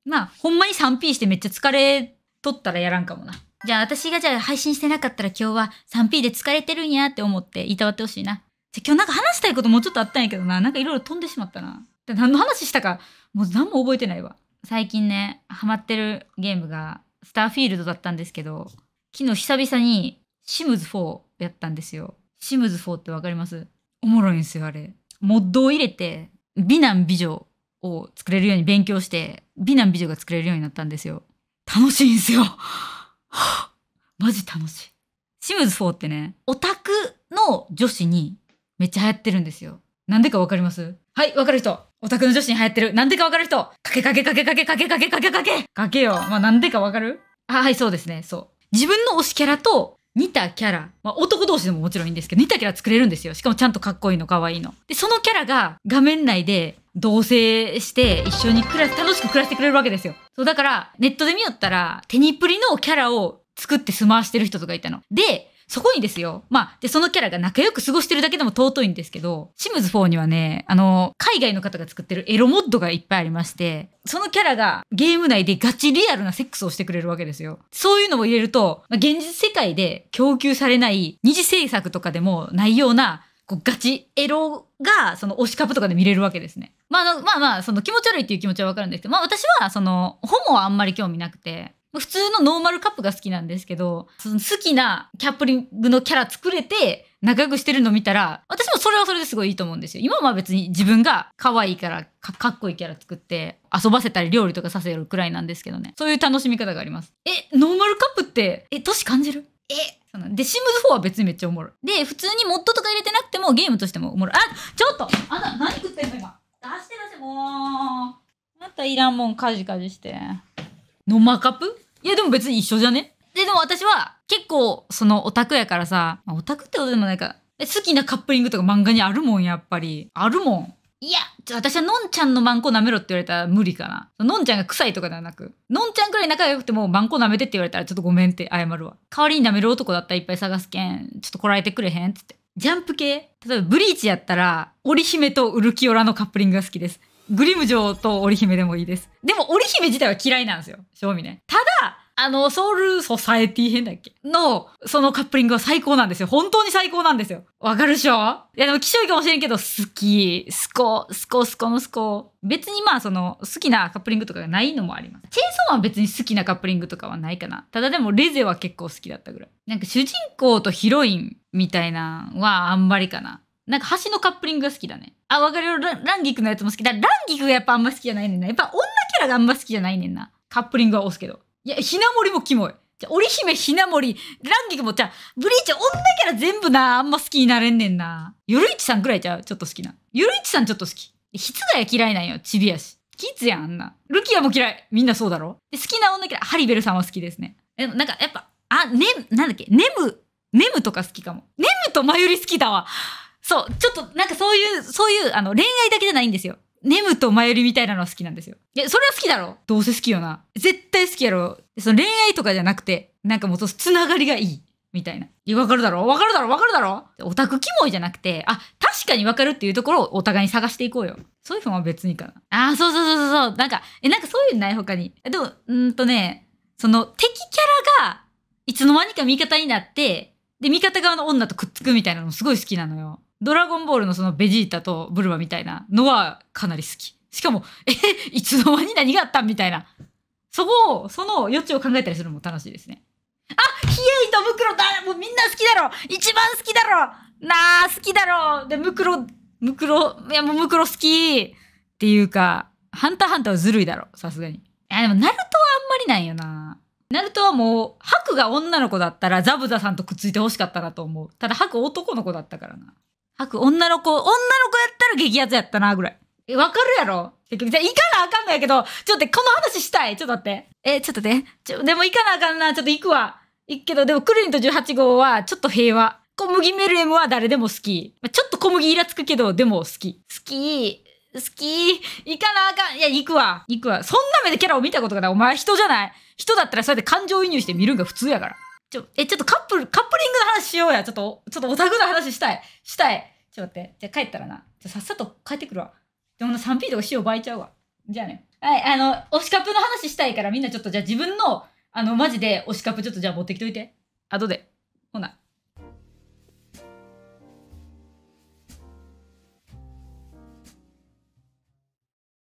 S1: まあ、ほんまに 3P してめっちゃ疲れとったらやらんかもな。じゃあ私がじゃあ配信してなかったら今日は 3P で疲れてるんやって思っていたわってほしいな。じゃ今日なんか話したいこともうちょっとあったんやけどな。なんかいろいろ飛んでしまったな。何の話したか、もう何も覚えてないわ。最近ね、ハマってるゲームがスターフィールドだったんですけど、昨日久々にシムズ4やったんですよ。シムズ4ってわかりますおもろいんですよ、あれ。モッドを入れて、美男美女を作れるように勉強して、美男美女が作れるようになったんですよ。楽しいんですよ。マジ楽しい。シムズ4ってね、オタクの女子にめっちゃ流行ってるんですよ。なんでかわかりますはい、わかる人。オタクの女子に流行ってる。なんでかわかる人かけかけかけかけかけかけかけかけかけよ。まあ、なんでかわかるあ、はい、そうですね。そう。自分の推しキャラと似たキャラ、まあ、男同士でももちろんいいんですけど、似たキャラ作れるんですよ。しかもちゃんとかっこいいの、かわいいの。で、そのキャラが画面内で同棲して一緒に暮らす、楽しく暮らしてくれるわけですよ。そう、だから、ネットで見よったら、テニプリのキャラを作って住まわしてる人とかいたの。で、そこにですよ。まあ、で、そのキャラが仲良く過ごしてるだけでも尊いんですけど、シムズ4にはね、あの、海外の方が作ってるエロモッドがいっぱいありまして、そのキャラがゲーム内でガチリアルなセックスをしてくれるわけですよ。そういうのを入れると、まあ、現実世界で供給されない二次制作とかでもないような、こうガチエロが、その推し株とかで見れるわけですね。まあ、まあまあ、その気持ち悪いっていう気持ちはわかるんですけど、まあ私は、その、ホモはあんまり興味なくて、普通のノーマルカップが好きなんですけど、その好きなキャップリングのキャラ作れて、仲良くしてるの見たら、私もそれはそれですごいいいと思うんですよ。今は別に自分が可愛いからか、かっこいいキャラ作って、遊ばせたり料理とかさせるくらいなんですけどね。そういう楽しみ方があります。え、ノーマルカップって、え、年感じるえで、シムズ4は別にめっちゃおもろい。で、普通にモッドとか入れてなくてもゲームとしてもおもろい。あ、ちょっとあなた何食ってんの今。出して出してもう。またいらんもんカジカジして。ノマカプいやでも別に一緒じゃねで、でも私は結構そのオタクやからさ、オタクってことでもないか、好きなカップリングとか漫画にあるもんやっぱり。あるもん。いや、私はのんちゃんのマンコ舐めろって言われたら無理かな。のんちゃんが臭いとかではなく、のんちゃんくらい仲良くてもマンコ舐めてって言われたらちょっとごめんって謝るわ。代わりに舐める男だったらいっぱい探すけん、ちょっとこらえてくれへんっつって。ジャンプ系例えばブリーチやったら、織姫とウルキオラのカップリングが好きです。グリムーと織姫でもいいです。でも織姫自体は嫌いなんですよ、正味ね。ただ、あの、ソウルソサエティ編だっけの、そのカップリングは最高なんですよ。本当に最高なんですよ。わかるでしょいやでも、気象いかもしれんけど、好き、スコ、スコ、スコのスコ。別にまあ、その、好きなカップリングとかがないのもあります。チェーンソーンは別に好きなカップリングとかはないかな。ただでも、レゼは結構好きだったぐらい。なんか主人公とヒロインみたいなのはあんまりかな。なんか橋のカップリングが好きだね。あ、わかるよ。ランギクのやつも好きだ。ランギクがやっぱあんま好きじゃないねんな。やっぱ女キャラがあんま好きじゃないねんな。カップリングは押すけど。いや、ひなもりもキモい。じゃ、織姫、ひなもり、ランギクも、じゃ、ブリーチ女キャラ全部な、あんま好きになれんねんな。ゆるいちさんくらいじゃちょっと好きな。ゆるいちさんちょっと好き。ひつがや嫌いなんよ。ちびやし。キッズやん、あんな。ルキアも嫌い。みんなそうだろで好きな女キャラ、ハリベルさんは好きですね。え、なんかやっぱ、あ、ね、なんだっけ、ネム、ネムとか好きかも。ネムとマユリ好きだわ。そう、ちょっとなんかそういう、そういうあの恋愛だけじゃないんですよ。ネムとマユリみたいなのは好きなんですよ。いや、それは好きだろどうせ好きよな。絶対好きやろその恋愛とかじゃなくて、なんかもうつながりがいい。みたいな。いや、わかるだろわかるだろわかるだろオタクキモいじゃなくて、あ、確かにわかるっていうところをお互いに探していこうよ。そういうのは別にかな。ああ、そうそうそうそうそう。なんか、え、なんかそういうのない他に。でも、うんとね、その敵キャラが、いつの間にか味方になって、で、味方側の女とくっつくみたいなのもすごい好きなのよ。ドラゴンボールのそのベジータとブルマみたいなのはかなり好き。しかも、え、いつの間に何があったみたいな。そこを、その余地を考えたりするのも楽しいですね。あ、ヒエイとムクロだもうみんな好きだろ一番好きだろなあ、好きだろで、ムクロ、ムクロ、いやもうムクロ好きっていうか、ハンターハンターはずるいだろ、さすがに。いや、でもナルトはあんまりないよな。ナルトはもう、ハクが女の子だったらザブザさんとくっついてほしかったなと思う。ただハク男の子だったからな。悪女の子、女の子やったら激アツやったな、ぐらい。え、わかるやろ結局、じゃ、行かなあかんのやけど、ちょっと待って、この話したい。ちょっと待って。え、ちょっと待って。ちょ、でも行かなあかんな。ちょっと行くわ。行くけど、でも、クルニと18号は、ちょっと平和。小麦メルエムは誰でも好き。ちょっと小麦イラつくけど、でも好き。好き。好き。行かなあかん。いや、行くわ。行くわ。そんな目でキャラを見たことがない。お前人じゃない人だったらそうやって感情移入して見るんが普通やから。ちょ、え、ちょっとカップル、カップリングの話しようや。ちょっと、ちょっとオタクの話したい。したい。ちょっと待って。じゃあ帰ったらな。じゃあさっさと帰ってくるわ。でもな、3P とか塩倍いちゃうわ。じゃあね。はい、あの、推しカップの話したいからみんなちょっとじゃあ自分の、あの、マジで推しカップちょっとじゃあ持ってきといて。後で。ほな。